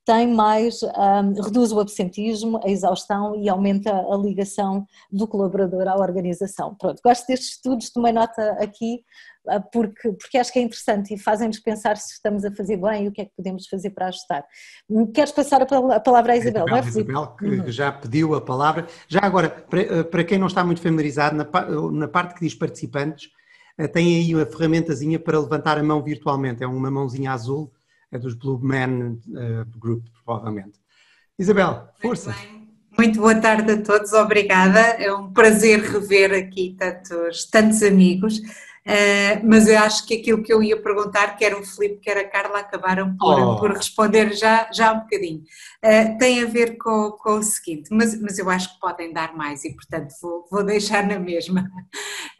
tem mais, um, reduz o absentismo, a exaustão e aumenta a ligação do colaborador à organização. Pronto, gosto destes estudos, tomei nota aqui, ah, porque, porque acho que é interessante e fazem-nos pensar se estamos a fazer bem e o que é que podemos fazer para ajustar. Queres passar a palavra à Isabel? Isabel, é, Isabel que uhum. já pediu a palavra. Já agora, para, eh, para quem não está muito familiarizado, na, na parte que diz participantes, eh, tem aí uma ferramentazinha para levantar a mão virtualmente, é uma mãozinha azul é dos Blue Man eh, Group, provavelmente. Isabel, força! Muito, Muito boa tarde a todos, obrigada. É um prazer rever aqui tantos, tantos amigos. Uh, mas eu acho que aquilo que eu ia perguntar, quer o Filipe, quer a Carla, acabaram por, oh. por responder já, já um bocadinho. Uh, tem a ver com, com o seguinte, mas, mas eu acho que podem dar mais e, portanto, vou, vou deixar na mesma.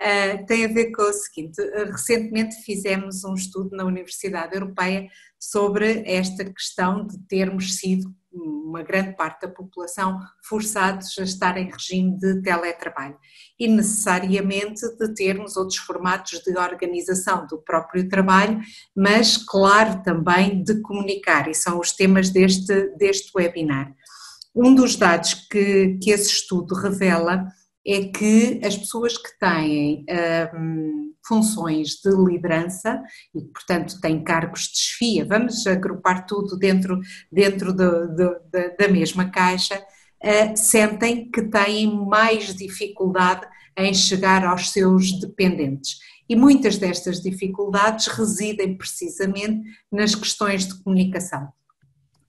Uh, tem a ver com o seguinte: recentemente fizemos um estudo na Universidade Europeia sobre esta questão de termos sido uma grande parte da população forçados a estar em regime de teletrabalho e necessariamente de termos outros formatos de organização do próprio trabalho, mas claro também de comunicar, e são os temas deste, deste webinar. Um dos dados que, que esse estudo revela é que as pessoas que têm hum, funções de liderança e, portanto, têm cargos de chefia, vamos agrupar tudo dentro, dentro do, do, da mesma caixa, uh, sentem que têm mais dificuldade em chegar aos seus dependentes. E muitas destas dificuldades residem precisamente nas questões de comunicação.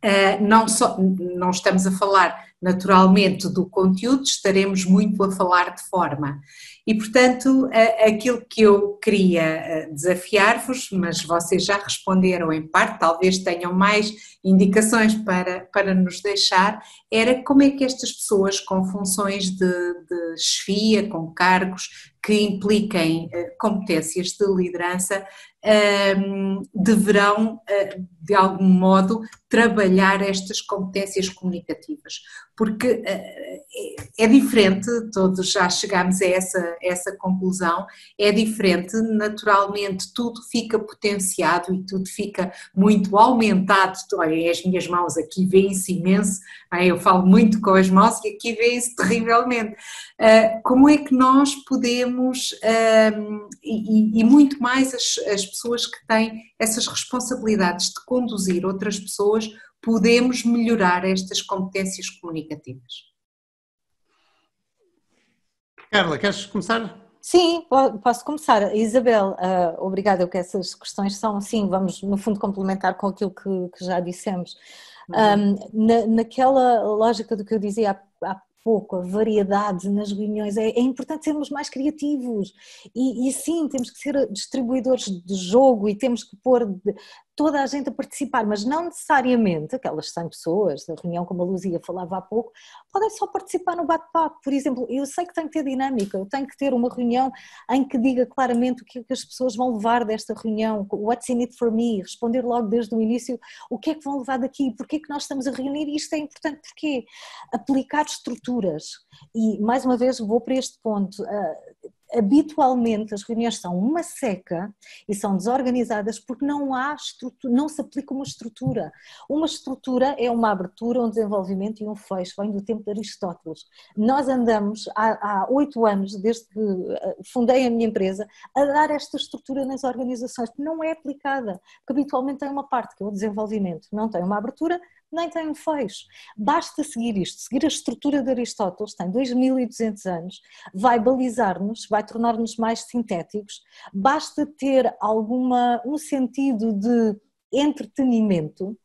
Uh, não, só, não estamos a falar naturalmente, do conteúdo, estaremos muito a falar de forma. E, portanto, aquilo que eu queria eh, desafiar-vos, mas vocês já responderam em parte, talvez tenham mais indicações para, para nos deixar, era como é que estas pessoas com funções de, de chefia, com cargos que impliquem eh, competências de liderança, Ehm, deverão, eh, de algum modo, trabalhar estas competências comunicativas, porque eh, eh, é diferente, todos já chegámos a essa, essa conclusão, é diferente, naturalmente tudo fica potenciado e tudo fica muito aumentado, olha, as minhas mãos aqui vêem-se imenso, é? eu falo muito com as mãos e aqui vêem-se terrivelmente. Como é que nós podemos, ehm, e muito mais as pessoas pessoas que têm essas responsabilidades de conduzir outras pessoas, podemos melhorar estas competências comunicativas. Carla, queres começar? Sim, posso começar. Isabel, uh, obrigada, porque essas questões são, sim, vamos no fundo complementar com aquilo que, que já dissemos. Um, uhum. na, naquela lógica do que eu dizia há, há pouco, a variedade nas reuniões. É, é importante sermos mais criativos e, e, sim, temos que ser distribuidores de jogo e temos que pôr de, toda a gente a participar, mas não necessariamente aquelas 100 pessoas, da reunião como a Luzia falava há pouco, podem só participar no bate-papo. Por exemplo, eu sei que tem que ter dinâmica, eu tenho que ter uma reunião em que diga claramente o que, é que as pessoas vão levar desta reunião, what's in it for me, responder logo desde o início o que é que vão levar daqui, porque é que nós estamos a reunir e isto é importante, porque aplicar estruturas. E mais uma vez vou para este ponto, uh, habitualmente as reuniões são uma seca e são desorganizadas porque não há não se aplica uma estrutura. Uma estrutura é uma abertura, um desenvolvimento e um fecho, vem do tempo de Aristóteles. Nós andamos há oito anos, desde que eh, fundei a minha empresa, a dar esta estrutura nas organizações, que não é aplicada, porque habitualmente tem uma parte que é o desenvolvimento, não tem uma abertura, nem tenho fecho. Basta seguir isto, seguir a estrutura de Aristóteles, tem 2200 anos, vai balizar-nos, vai tornar-nos mais sintéticos, basta ter alguma, um sentido de entretenimento,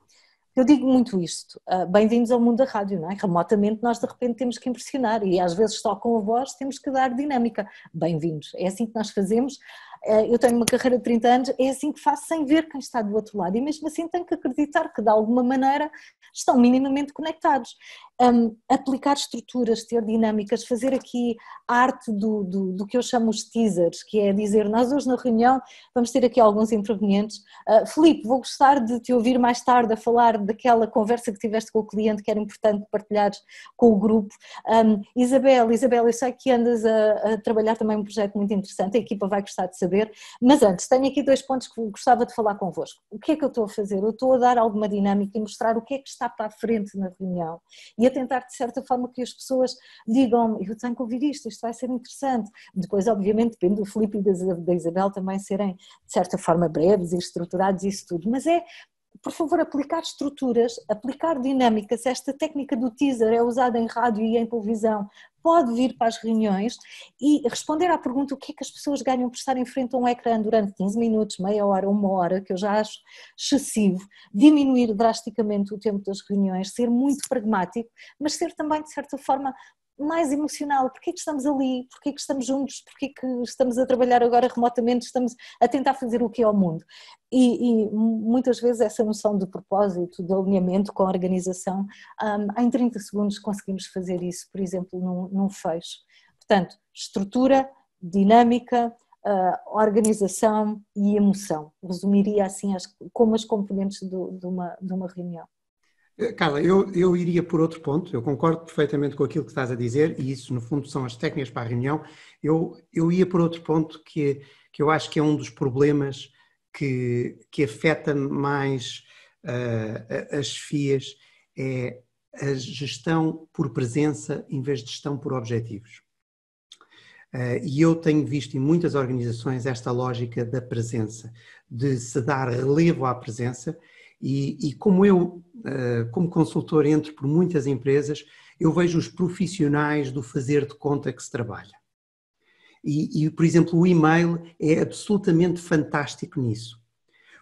eu digo muito isto. Ah, bem-vindos ao mundo da rádio, não é? Remotamente nós de repente temos que impressionar e às vezes só com a voz temos que dar dinâmica. Bem-vindos. É assim que nós fazemos. Eh, eu tenho uma carreira de 30 anos, é assim que faço sem ver quem está do outro lado e mesmo assim tenho que acreditar que de alguma maneira estão minimamente conectados. Um, aplicar estruturas, ter dinâmicas, fazer aqui a arte do, do, do, que eu chamo os teasers, que é dizer, nós hoje na reunião vamos ter aqui alguns intervenientes. Uh, Filipe, vou gostar de te ouvir mais tarde a falar daquela conversa que tiveste com o cliente que era importante partilhares com o grupo. Um, Isabel, Isabel, eu sei que andas a, a trabalhar também um projeto muito interessante, a equipa vai gostar de saber saber. Mas antes, tenho aqui dois pontos que gostava de falar convosco. O que é que eu estou a fazer? Eu estou a dar alguma dinâmica e mostrar o que é que está para a frente na reunião e a tentar, de certa forma, que as pessoas digam: eu tenho que ouvir isto, isto vai ser interessante. Depois, obviamente, depende do Felipe e da Isabel também serem, de certa forma, breves e estruturados, isso tudo. Mas é por favor, aplicar estruturas, aplicar dinâmicas. Esta técnica do teaser é usada em rádio e em televisão, pode vir para as reuniões e responder à pergunta o que é que as pessoas ganham por estar em frente a um ecrã durante 15 minutos, meia hora, uma hora, que eu já acho excessivo, diminuir drasticamente o tempo das reuniões, ser muito pragmático, mas ser também, de certa forma, mais emocional, porque é que estamos ali, porque é que estamos juntos, porque é que estamos a trabalhar agora remotamente, estamos a tentar fazer o que é ao mundo. E, e muitas vezes essa noção de propósito, de alinhamento com a organização, um, em 30 segundos conseguimos fazer isso, por exemplo, num, num fecho. Portanto, estrutura, dinâmica, uh, organização e emoção. Resumiria assim as, como as componentes do, de, uma, de uma reunião. Eh, Carla, eu, eu iria por outro ponto, eu concordo perfeitamente com aquilo que estás a dizer, e isso, no fundo, são as técnicas para a reunião. Eu, eu ia por outro ponto que, que eu acho que é um dos problemas que, que afeta mais uh, as FIAs, é a gestão por presença em vez de gestão por objetivos. Uh, e eu tenho visto em muitas organizações esta lógica da presença, de se dar relevo à presença e, e como eu, eh, como consultor, entro por muitas empresas, eu vejo os profissionais do fazer de conta que se trabalha. E, e, por exemplo, o e-mail é absolutamente fantástico nisso.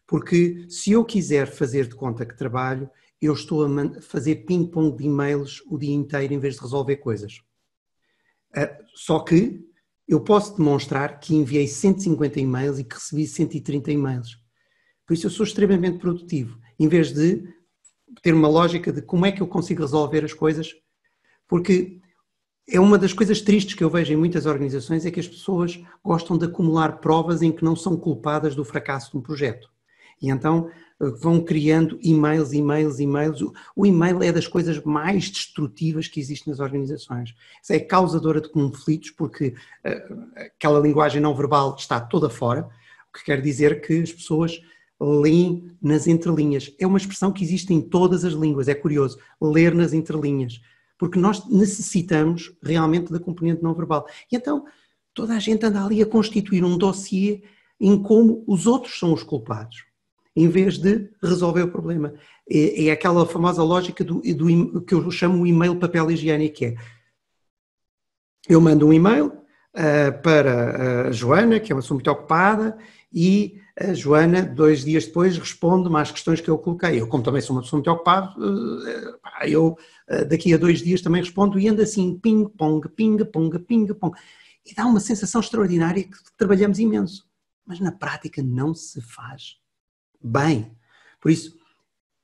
Porque se eu quiser fazer de conta que trabalho, eu estou a fazer ping-pong de e-mails o dia inteiro em vez de resolver coisas. Eh, só que eu posso demonstrar que enviei 150 e-mails e que recebi 130 e-mails. Por isso eu sou extremamente produtivo em vez de ter uma lógica de como é que eu consigo resolver as coisas, porque é uma das coisas tristes que eu vejo em muitas organizações é que as pessoas gostam de acumular provas em que não são culpadas do fracasso de um projeto. E então eh, vão criando e-mails, e-mails, e-mails. O e-mail é das coisas mais destrutivas que existem nas organizações. Isso é causadora de conflitos porque eh, aquela linguagem não verbal está toda fora, o que quer dizer que as pessoas leem nas entrelinhas. É uma expressão que existe em todas as línguas, é curioso, ler nas entrelinhas, porque nós necessitamos realmente da componente não verbal. E então toda a gente anda ali a constituir um dossiê em como os outros são os culpados, em vez de resolver o problema. É, é aquela famosa lógica do, do, que eu chamo o e-mail papel higiênico, que é eu mando um e-mail uh, para a ah, Joana, que é uma pessoa muito ocupada, e a Joana, dois dias depois, responde-me às questões que eu coloquei. Eu, como também sou uma pessoa muito ocupada, eh, eu eh, daqui a dois dias também respondo e ando assim, ping-pong, ping-pong, ping-pong. E dá uma sensação extraordinária que trabalhamos imenso. Mas na prática não se faz bem. Por isso,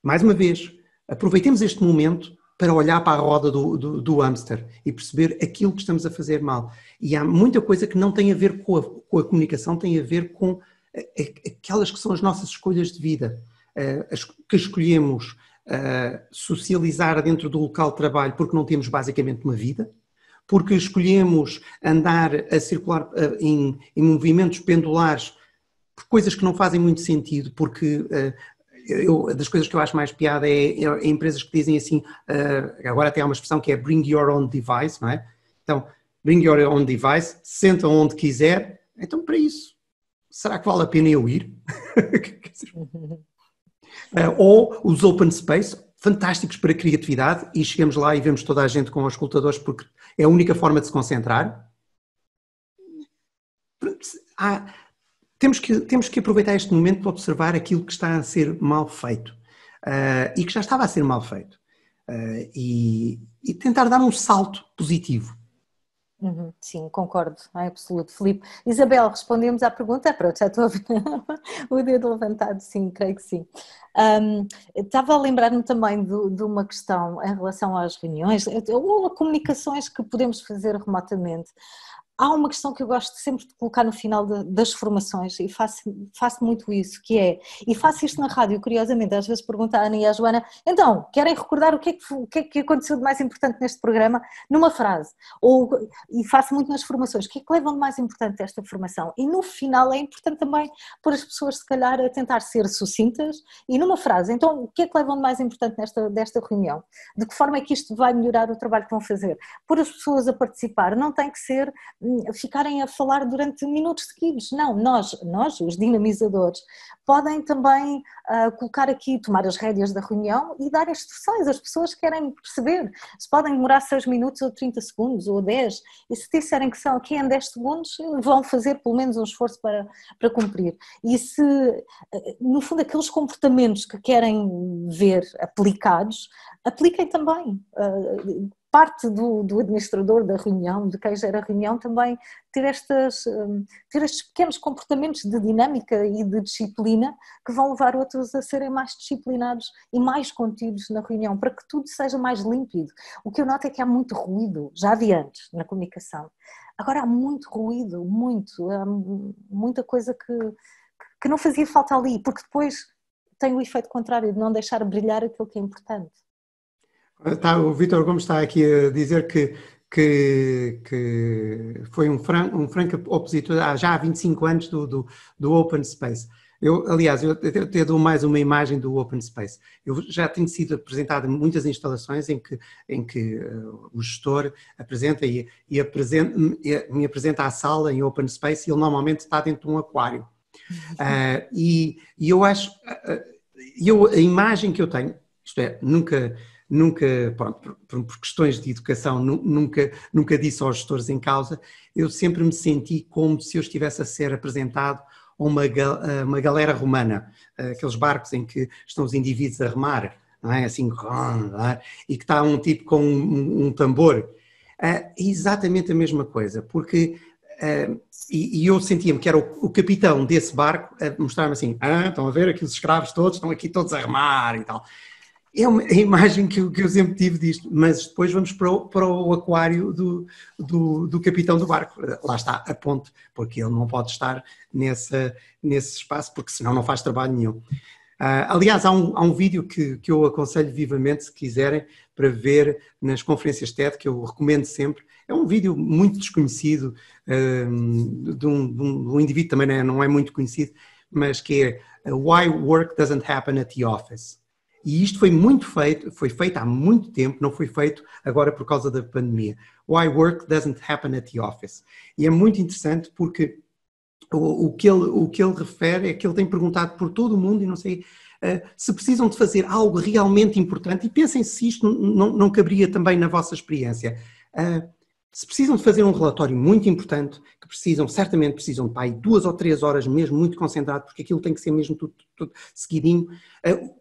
mais uma vez, aproveitemos este momento para olhar para a roda do, do, do, hamster e perceber aquilo que estamos a fazer mal. E há muita coisa que não tem a ver com a, com a comunicação, tem a ver com é, é, aquelas que são as nossas escolhas de vida, eh, as que escolhemos eh, socializar dentro do local de trabalho porque não temos basicamente uma vida, porque escolhemos andar a circular eh, em, em movimentos pendulares por coisas que não fazem muito sentido, porque eu, das coisas que eu acho mais piada é, é, é empresas que dizem assim, agora até há uma expressão que é bring your own device, não é? Então, bring your own device, senta onde quiser, então para isso será que vale a pena eu ir? Eh, ou os open space, fantásticos para a criatividade, e chegamos lá e vemos toda a gente com os escutadores porque é a única forma de se concentrar. Há, ah, temos, que, temos que aproveitar este momento para observar aquilo que está a ser mal feito uh, e que já estava a ser mal feito uh, e, e tentar dar um salto positivo. Uhum, sim, concordo, é absoluto, Filipe. Isabel, respondemos à pergunta? Pronto, já estou a ver o dedo levantado, sim, creio que sim. Um, estava a lembrar-me também do, de uma questão em relação às reuniões ou a comunicações que podemos fazer remotamente há uma questão que eu gosto sempre de colocar no final de, das formações e faço, faço muito isso, que é, e faço isto na rádio, curiosamente, às vezes pergunto à Ana e à Joana, então, querem recordar o que, é que, o que, é que aconteceu de mais importante neste programa numa frase? Ou, e faço muito nas formações, o que é que levam de mais importante desta formação? E no final é importante também pôr as pessoas, se calhar, a tentar ser sucintas e numa frase, então, o que é que levam de mais importante nesta, desta reunião? De que forma é que isto vai melhorar o trabalho que vão fazer? Pôr as pessoas a participar, não tem que ser Hum, ficarem a falar durante minutos seguidos. Não, nós, nós os dinamizadores, podem também uh, colocar aqui, tomar as rédeas da reunião e dar instruções. As pessoas querem perceber se podem demorar 6 minutos ou 30 segundos ou 10. E se disserem que são aqui em 10 segundos, vão fazer pelo menos um esforço para, para cumprir. E se, no fundo, aqueles comportamentos que querem ver aplicados, apliquem também. Uh, parte do, do, administrador da reunião, de quem gera a reunião, também ter, estas, hum, ter estes pequenos comportamentos de dinâmica e de disciplina que vão levar outros a serem mais disciplinados e mais contidos na reunião, para que tudo seja mais límpido. O que eu noto é que há muito ruído, já havia antes na comunicação, agora há muito ruído, muito, muita coisa que, que não fazia falta ali, porque depois tem o efeito contrário de não deixar brilhar aquilo que é importante. Tá, o Vitor Gomes está aqui a dizer que, que, que foi um, fran, um franco opositor já há 25 anos do, do, do Open Space. Eu, aliás, eu até dou mais uma imagem do Open Space. Eu já tenho sido apresentado em muitas instalações em que, em que uh, o gestor apresenta e, e apresenta, me apresenta a sala em Open Space e ele normalmente está dentro de um aquário. Uh, e, e, eu acho, uh, eu, a imagem que eu tenho, isto é, nunca nunca, pronto, por, por, questões de educação, nunca, nunca disse aos gestores em causa, eu sempre me senti como se eu estivesse a ser apresentado a uma, uma galera romana, aqueles barcos em que estão os indivíduos a remar, não é? assim, e que está um tipo com um, um tambor. Ah, é exatamente a mesma coisa, porque Uh, e, e, eu sentia-me que era o, o, capitão desse barco a mostrar-me assim: ah, estão a ver aqui os escravos todos, estão aqui todos a remar e tal é uma, a imagem que, que eu sempre tive disto, mas depois vamos para o, para o aquário do, do, do, capitão do barco. Lá está, a ponto porque ele não pode estar nessa, nesse espaço, porque senão não faz trabalho nenhum. Uh, aliás, há um, há um vídeo que, que eu aconselho vivamente, se quiserem, para ver nas conferências TED, que eu recomendo sempre. É um vídeo muito desconhecido, uh, de, um, de, um, de um indivíduo também não é, não é muito conhecido, mas que é Why Work Doesn't Happen at the Office e isto foi muito feito, foi feito há muito tempo, não foi feito agora por causa da pandemia. Why work doesn't happen at the office. E é muito interessante porque o, o, que, ele, o que ele refere é que ele tem perguntado por todo o mundo e não sei uh, se precisam de fazer algo realmente importante e pensem se isto não, não, caberia também na vossa experiência. Uh, se precisam de fazer um relatório muito importante, que precisam, certamente precisam de pai duas ou três horas mesmo muito concentrado, porque aquilo tem que ser mesmo tudo, tudo seguidinho,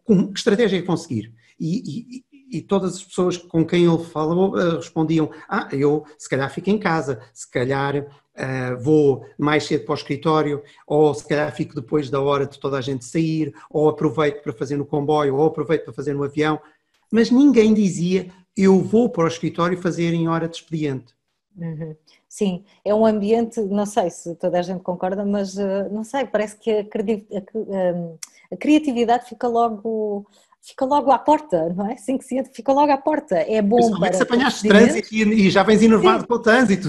uh, que estratégia é conseguir? E, e, e todas as pessoas com quem ele falou uh, eh, respondiam: Ah, eu se calhar fico em casa, se calhar uh, vou mais cedo para o escritório, ou se calhar fico depois da hora de toda a gente sair, ou aproveito para fazer no comboio, ou aproveito para fazer no avião. Mas ninguém dizia: Eu vou para o escritório fazer em hora de expediente. Uhum. Sim, é um ambiente, não sei se toda a gente concorda, mas eh, não sei, parece que a, a, eh, a criatividade fica logo fica logo à porta, não é? Assim que se entra, fica logo à porta. É bom para. se apanhaste trânsito e, e, já vens enervado com o trânsito.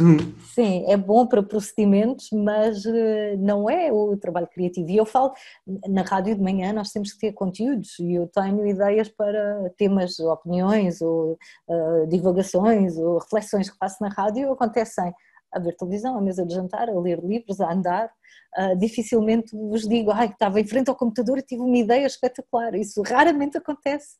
Sim, é bom para procedimentos, mas eh, não é o trabalho criativo. E eu falo, na rádio de manhã nós temos que ter conteúdos e eu tenho ideias para temas, opiniões ou uh, divulgações ou reflexões que faço na rádio acontecem a ver televisão, à mesa de jantar, a ler livros, a andar. Uh, dificilmente vos digo, ai, estava em frente ao computador e tive uma ideia espetacular. Isso raramente acontece.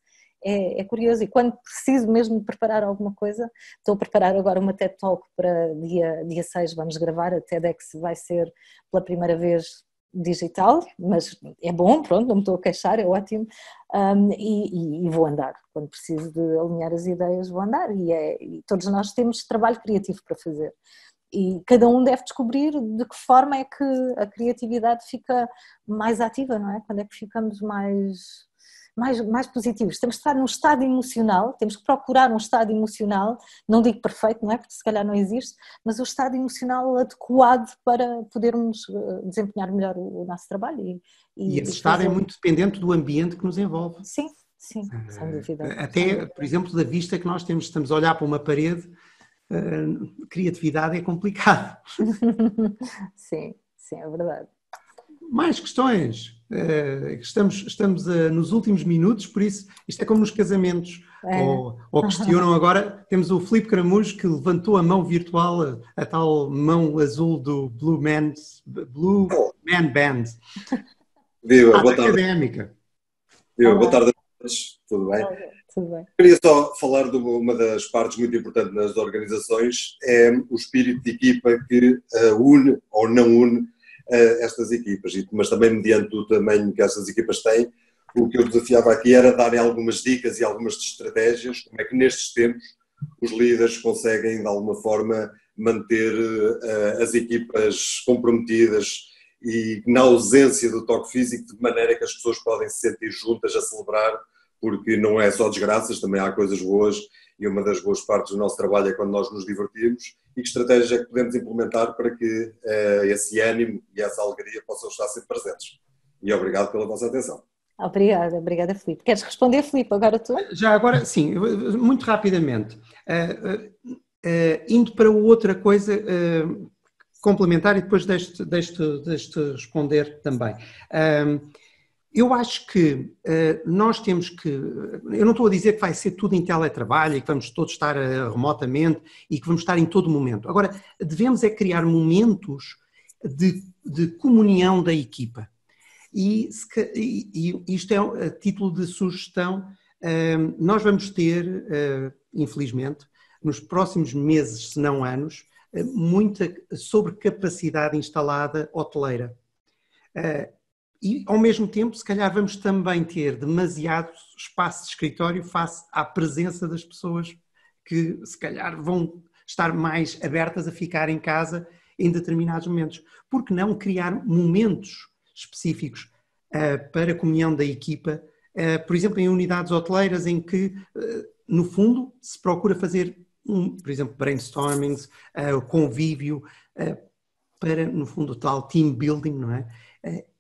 É, é, curioso. E quando preciso mesmo de preparar alguma coisa, estou a preparar agora uma TED Talk para dia, dia 6, vamos gravar. A TEDx vai ser pela primeira vez digital, mas é bom, pronto, não me estou a queixar, é ótimo. Um, e, e, e, vou andar. Quando preciso de alinhar as ideias, vou andar. E, é, e todos nós temos trabalho criativo para fazer e cada um deve descobrir de que forma é que a criatividade fica mais ativa, não é? Quando é que ficamos mais mais, mais positivos. Temos que estar num estado emocional, temos que procurar um estado emocional, não digo perfeito, não é? Porque se calhar não existe, mas o estado emocional adequado para podermos eh, desempenhar melhor o, nosso trabalho. E, e, e esse estado é muito dependente do ambiente que nos envolve. Sim, sim, sem eh, dúvida. Até, por exemplo, da vista que nós temos, estamos a olhar para uma parede ah, criatividade é complicado. sim, sim, é verdade. Mais questões. Ah, é estamos estamos ah, nos últimos minutos, por isso isto é como nos casamentos. É. Ou, ou, questionam agora. Temos o Filipe Caramujo que levantou a mão virtual, a, a tal mão azul do Blue, Blue Man Band. Viva, boa tarde. Académica. Viva, boa tarde a todos. Tudo bem? tudo bem. Queria só falar de uma das partes muito importantes nas organizações, é o espírito de equipa que eh, une ou não une eh, estas equipas, mas também mediante o tamanho que essas equipas têm, o que eu desafiava aqui era dar algumas dicas e algumas estratégias, como é que nestes tempos os líderes conseguem, de alguma forma, manter uh, as equipas comprometidas e na ausência do toque físico, de maneira que as pessoas podem se sentir juntas a celebrar porque não é só desgraças, também há coisas boas e uma das boas partes do nosso trabalho é quando nós nos divertimos e que estratégias é que podemos implementar para que uh, esse ânimo e essa alegria possam estar sempre presentes. E obrigado pela vossa atenção. Obrigada, obrigada Filipe. Queres responder, Filipe, agora tu? Já agora, sim, muito rapidamente. Uh, uh, indo para outra coisa complementar e depois deixo-te deste responder também. Eu acho que uh, nós temos que. Eu não estou a dizer que vai ser tudo em teletrabalho e que vamos todos estar uh, remotamente e que vamos estar em todo momento. Agora, devemos é criar momentos de, de comunhão da equipa. E, se, e, isto é a eh, título de sugestão. Uh, nós vamos ter, infelizmente, nos próximos meses, se não anos, muita sobrecapacidade instalada hoteleira. E, ao mesmo tempo, se calhar vamos também ter demasiado espaço de escritório face à presença das pessoas que, se calhar, vão estar mais abertas a ficar em casa em determinados momentos. Por que não criar momentos específicos uh, para a comunhão da equipa, uh, por exemplo, em unidades hoteleiras em que, uh, no fundo, se procura fazer, um, por exemplo, brainstormings, convívio, para, no fundo, o tal team building, não é?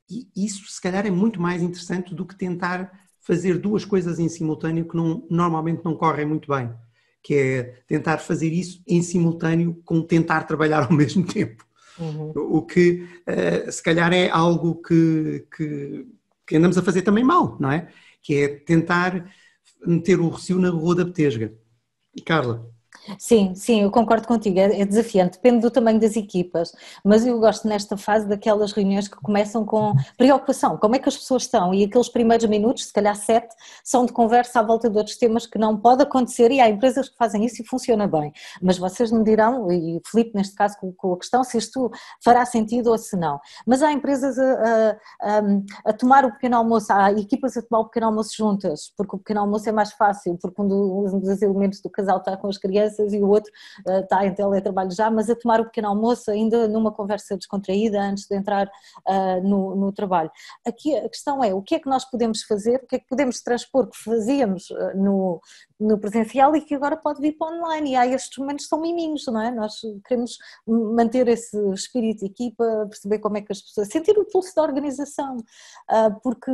E isso, se calhar, é muito mais interessante do que tentar fazer duas coisas em simultâneo que não, normalmente não correm muito bem, que é tentar fazer isso em simultâneo com tentar trabalhar ao mesmo tempo. Uhum. O que, uh, se calhar, é algo que, que, que, andamos a fazer também mal, não é? Que é tentar meter o recio na rua da Betesga. Carla. Sim, sim, eu concordo contigo, é, é, desafiante, depende do tamanho das equipas, mas eu gosto nesta fase daquelas reuniões que começam com preocupação, como é que as pessoas estão e aqueles primeiros minutos, se calhar sete, são de conversa à volta de outros temas que não pode acontecer e há empresas que fazem isso e funciona bem, mas vocês me dirão, e Filipe neste caso com, a questão, se isto fará sentido ou se não, mas há empresas a, a, a tomar o pequeno almoço, há equipas a tomar o pequeno almoço juntas, porque o pequeno almoço é mais fácil, porque um dos elementos do casal está com as crianças crianças e o outro uh, eh, está em teletrabalho já, mas a tomar o pequeno almoço ainda numa conversa descontraída antes de entrar uh, no, no, trabalho. Aqui a questão é o que é que nós podemos fazer, o que é que podemos transpor que fazíamos eh, no, no presencial e que agora pode vir para online. E há estes momentos são miminhos, não é? Nós queremos manter esse espírito de equipa perceber como é que as pessoas sentir o pulso da organização, porque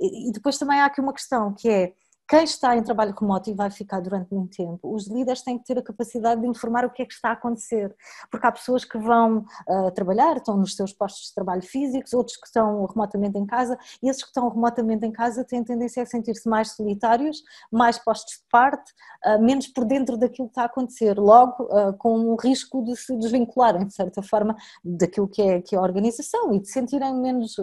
e depois também há aqui uma questão que é quem está em trabalho remoto e vai ficar durante muito tempo, os líderes têm que ter a capacidade de informar o que é que está a acontecer, porque há pessoas que vão uh, trabalhar, estão nos seus postos de trabalho físicos, outros que estão remotamente em casa, e esses que estão remotamente em casa têm tendência a sentir-se mais solitários, mais postos de parte, uh, menos por dentro daquilo que está a acontecer, logo uh, com o risco de se desvincularem, de certa forma, daquilo que é, que é a organização e de sentirem menos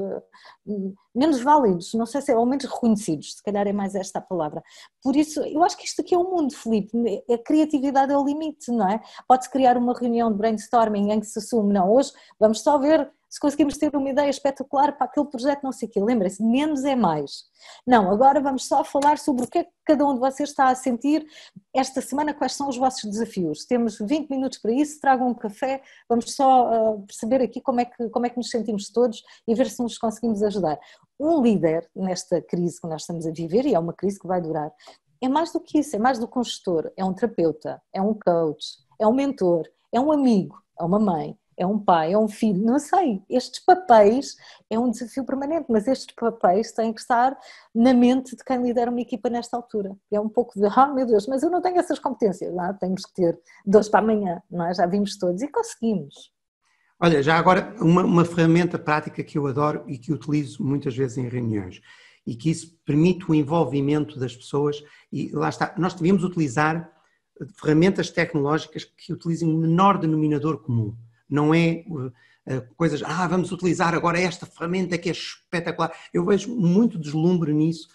menos válidos, não sei se é, ou menos reconhecidos, se calhar é mais esta a palavra. Por isso, eu acho que isto aqui é um mundo, Felipe a criatividade é o limite, não é? Pode-se criar uma reunião de brainstorming em que se assume, não, hoje vamos só ver se conseguimos ter uma ideia espetacular para aquele projeto, não sei o quê. Lembrem-se, menos é mais. Não, agora vamos só falar sobre o que é que cada um de vocês está a sentir esta semana, quais são os vossos desafios. Temos 20 minutos para isso, tragam um café, vamos só uh, perceber aqui como é, que, como é que nos sentimos todos e ver se nos conseguimos ajudar. Um líder nesta crise que nós estamos a viver, e é uma crise que vai durar, é mais do que isso, é mais do que um gestor, é um terapeuta, é um coach, é um mentor, é um amigo, é uma mãe, é um pai, é um filho, não sei. Estes papéis é um desafio permanente, mas estes papéis têm que estar na mente de quem lidera uma equipa nesta altura. É um pouco de, ah, oh, meu Deus, mas eu não tenho essas competências. Ah, temos que ter dois para amanhã, é? já vimos todos e conseguimos. Olha, já agora, uma, uma ferramenta prática que eu adoro e que utilizo muitas vezes em reuniões e que isso permite o envolvimento das pessoas e lá está, nós devíamos utilizar eh, ferramentas tecnológicas que utilizem o menor denominador comum não é eh, eh, coisas, ah, vamos utilizar agora esta ferramenta que é espetacular. Eu vejo muito deslumbre nisso.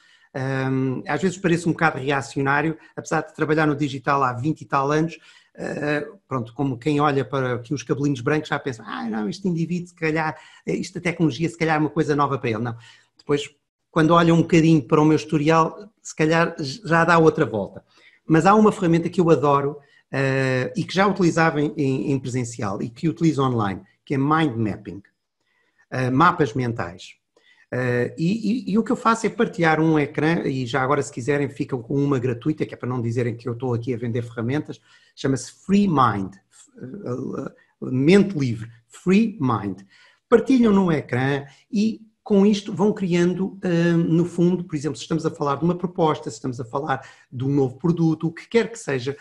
às vezes parece um bocado reacionário, apesar de trabalhar no digital há 20 e tal anos, eh, pronto, como quem olha para aqui os cabelinhos brancos já pensa, ah, não, este indivíduo, se calhar, esta tecnologia, se calhar é uma coisa nova para ele. Não. Depois, quando olha um bocadinho para o meu historial, se calhar já dá outra volta. Mas há uma ferramenta que eu adoro, uh, e que já utilizava em, em, presencial e que utiliza online, que é mind mapping, uh, mapas mentais. Uh, e, e, e, o que eu faço é partilhar um ecrã, e já agora, se quiserem, ficam com uma gratuita, que é para não dizerem que eu estou aqui a vender ferramentas, chama-se Free Mind, mente livre, Free Mind. Partilham no ecrã e com isto vão criando, uh, no fundo, por exemplo, se estamos a falar de uma proposta, se estamos a falar de um novo produto, o que quer que seja,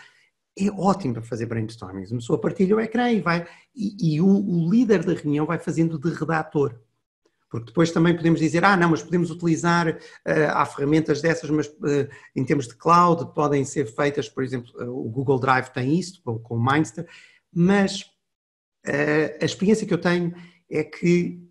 é ótimo para fazer brainstormings. Uma pessoa partilha o ecrã e vai, e, e o, o, líder da reunião vai fazendo de redator. Porque depois também podemos dizer, ah, não, mas podemos utilizar, uh, há ferramentas dessas, mas uh, em termos de cloud podem ser feitas, por exemplo, uh, o Google Drive tem isso, com, com o Mindster, mas a experiência que eu tenho é que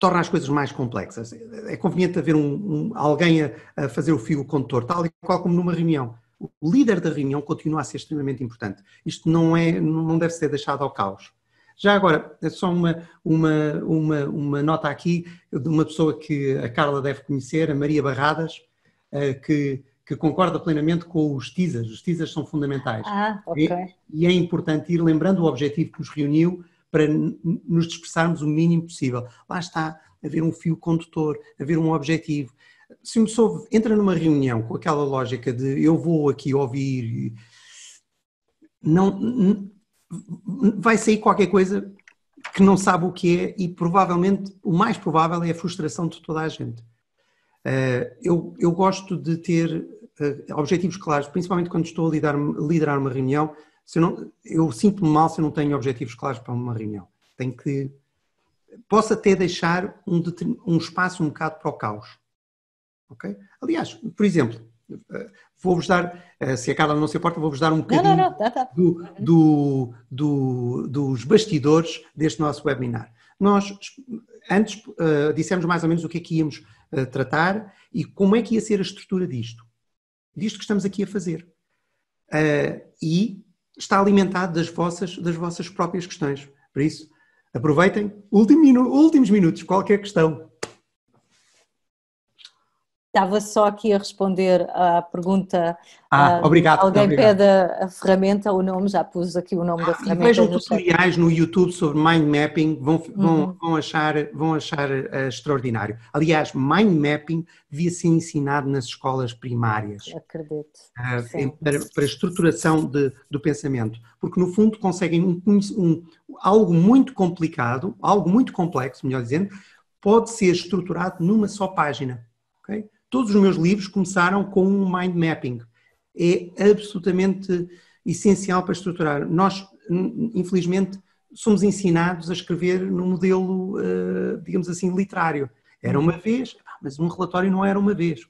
torna as coisas mais complexas. É, é conveniente haver um, um alguém a, a, fazer o fio condutor, tal e qual como numa reunião o líder da reunião continua a ser extremamente importante. Isto não, é, não deve ser deixado ao caos. Já agora, é só uma, uma, uma, uma nota aqui de uma pessoa que a Carla deve conhecer, a Maria Barradas, eh, que, que concorda plenamente com os TISAs. Os TISAs são fundamentais. Ah, ok. E, e é importante ir lembrando o objetivo que nos reuniu para nos dispersarmos o mínimo possível. Lá está, haver um fio condutor, haver um objetivo se uma pessoa entra numa reunião com aquela lógica de eu vou aqui ouvir, não vai sair qualquer coisa que não sabe o que é e provavelmente o mais provável é a frustração de toda a gente. Eh, eu, eu gosto de ter eh, objetivos claros, principalmente quando estou a liderar, liderar uma reunião. Se eu, eu sinto-me mal se eu não tenho objetivos claros para uma reunião. Tenho que posso até deixar um, um espaço um bocado para o caos Aliás, por exemplo, eh, vou-vos dar, eh, se a Carla não se importa, vou-vos dar um bocadinho não, não, não, tá, tá. Do, do, do, dos bastidores deste nosso webinar. Nós antes eh, dissemos mais ou menos o que é que íamos tratar e como é que ia ser a estrutura disto, disto que estamos aqui a fazer. e está alimentado das vossas, das vossas próprias questões. Por isso, aproveitem, último, últimos minutos, qualquer questão. Estava só aqui a responder à pergunta. Ah, uh, obrigado. Alguém obrigado. pede a, a ferramenta, o nome, já pus aqui o nome ah, da ferramenta. Vejam tutoriais no YouTube sobre mind mapping, vão, vão, uhum. vão achar, vão achar uh, extraordinário. Aliás, mind mapping devia ser ensinado nas escolas primárias. Acredito. Uh, em, para, para, a estruturação de, do pensamento. Porque, no fundo, conseguem um, um, algo muito complicado, algo muito complexo, melhor dizendo, pode ser estruturado numa só página. Okay? Todos os meus livros começaram com um mind mapping. É absolutamente essencial para estruturar. Nós, infelizmente, somos ensinados a escrever num modelo, eh, digamos assim, literário. Era uma vez, mas um relatório não era uma vez.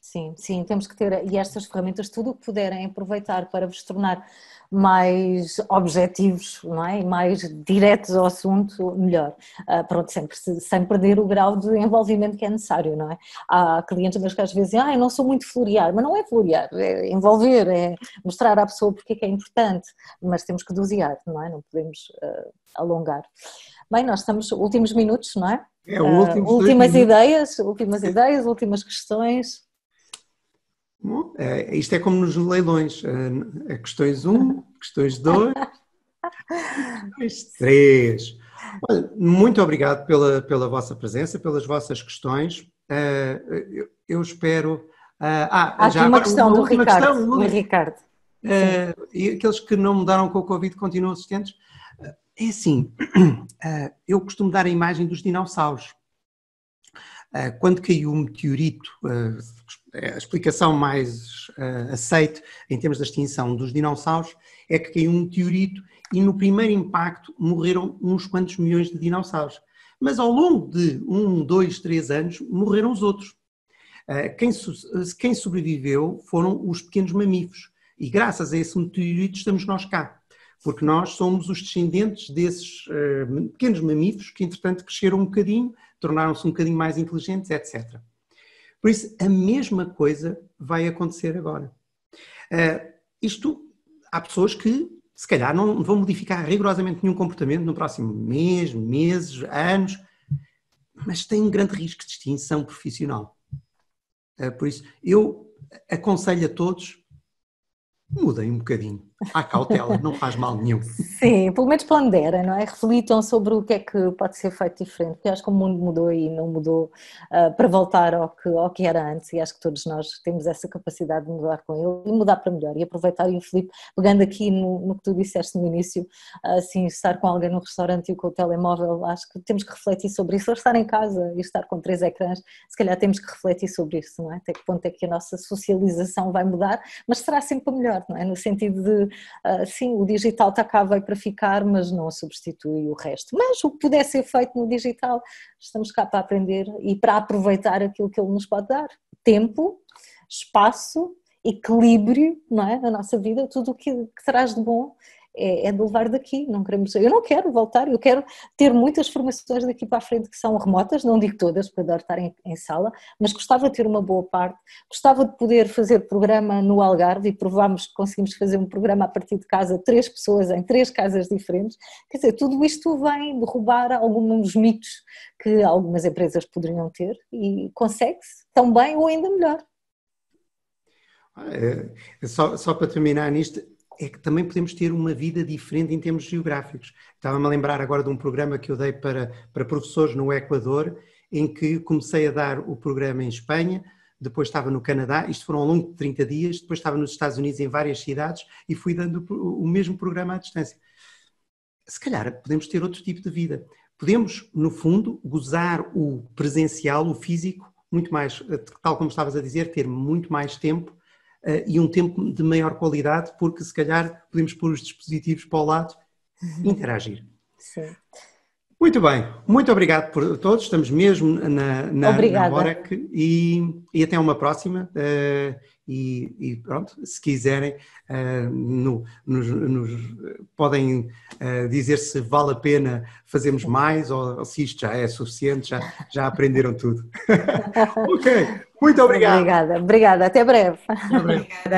Sim, sim, temos que ter, eh, e estas ferramentas, tudo o que puderem aproveitar para vos tornar mais objetivos, não é? mais diretos ao assunto, melhor. Ah, pronto, sempre, sem perder o grau de envolvimento que é necessário, não é? Há clientes meus que às vezes dizem, ah, eu não sou muito florear, mas não é florear, é envolver, é mostrar à pessoa porque é que é importante, mas temos que dosear, não é? Não podemos uh, alongar. Bem, nós estamos últimos minutos, não é? É, últimos uh, últimas ideias, últimas ideias, últimas questões. Bom, é, isto é como nos leilões: é, questões 1, um, questões 2, questões 3. muito obrigado pela, pela vossa presença, pelas vossas questões. Uh, eu, eu, espero. Uh, ah, Há já uma questão uma do Ricardo. Questão, do Ricardo. Uh, e aqueles que não mudaram com o Covid continuam assistentes. Ah, é assim, eu costumo dar a imagem dos dinossauros. quando caiu o um meteorito, é, a explicação mais uh, eh, aceita em termos da extinção dos dinossauros é que caiu um meteorito e no primeiro impacto morreram uns quantos milhões de dinossauros. Mas ao longo de um, dois, três anos morreram os outros. Uh, quem, quem sobreviveu foram os pequenos mamíferos. E graças a esse meteorito estamos nós cá, porque nós somos os descendentes desses uh, pequenos mamíferos que, entretanto, cresceram um bocadinho, tornaram-se um bocadinho mais inteligentes, etc. Por isso, a mesma coisa vai acontecer agora. Uh, isto, há pessoas que, se calhar, não vão modificar rigorosamente nenhum comportamento no próximo mês, meses, anos, mas têm um grande risco de extinção profissional. Uh, por isso, eu aconselho a todos, mudem um bocadinho. Há cautela, não faz mal nenhum. Sim, pelo menos planderem, não é? Reflitam sobre o que é que pode ser feito diferente, porque acho que o mundo mudou e não mudou uh, para voltar ao que, ao que era antes e acho que todos nós temos essa capacidade de mudar com ele e mudar para melhor e aproveitar, e o Filipe, pegando aqui no, no que tu disseste no início, assim, estar com alguém no restaurante e com o telemóvel, acho que temos que refletir sobre isso, ou estar em casa e estar com três ecrãs, se calhar temos que refletir sobre isso, não é? Até que ponto é que a nossa socialização vai mudar, mas será sempre melhor, não é? No sentido de uh, sim, o digital está cá, veio para ficar, mas não substitui o resto. Mas o que puder ser feito no digital, estamos cá para aprender e para aproveitar aquilo que ele nos pode dar. Tempo, espaço, equilíbrio, não é? Da nossa vida, tudo o que, que traz de bom é, é de levar daqui, não queremos, eu não quero voltar, eu quero ter muitas formações daqui para a frente que são remotas, não digo todas, porque adoro estar em, em sala, mas gostava de ter uma boa parte, gostava de poder fazer programa no Algarve e provámos que conseguimos fazer um programa a partir de casa, três pessoas em três casas diferentes, quer dizer, tudo isto vem derrubar alguns mitos que algumas empresas poderiam ter e consegue-se tão bem ou ainda melhor. Ah, é. só, só para terminar nisto, é que também podemos ter uma vida diferente em termos geográficos. Estava-me a lembrar agora de um programa que eu dei para, para professores no Equador, em que comecei a dar o programa em Espanha, depois estava no Canadá, isto foram ao longo de 30 dias, depois estava nos Estados Unidos em várias cidades e fui dando o mesmo programa à distância. Se calhar podemos ter outro tipo de vida. Podemos, no fundo, gozar o presencial, o físico, muito mais, tal como estavas a dizer, ter muito mais tempo eh, e um tempo de maior qualidade, porque se calhar podemos pôr os dispositivos para o lado e uhum. interagir. Sim. Muito bem, muito obrigado por todos, estamos mesmo na, na, na hora que, e, e até uma próxima. Uh, e, e, pronto, se quiserem, uh, no, nos, nos, podem uh, dizer se vale a pena fazermos mais ou, ou se isto já é suficiente, já, já aprenderam tudo. ok, muito obrigado. Obrigada, obrigada. Até breve. Até breve. Obrigada.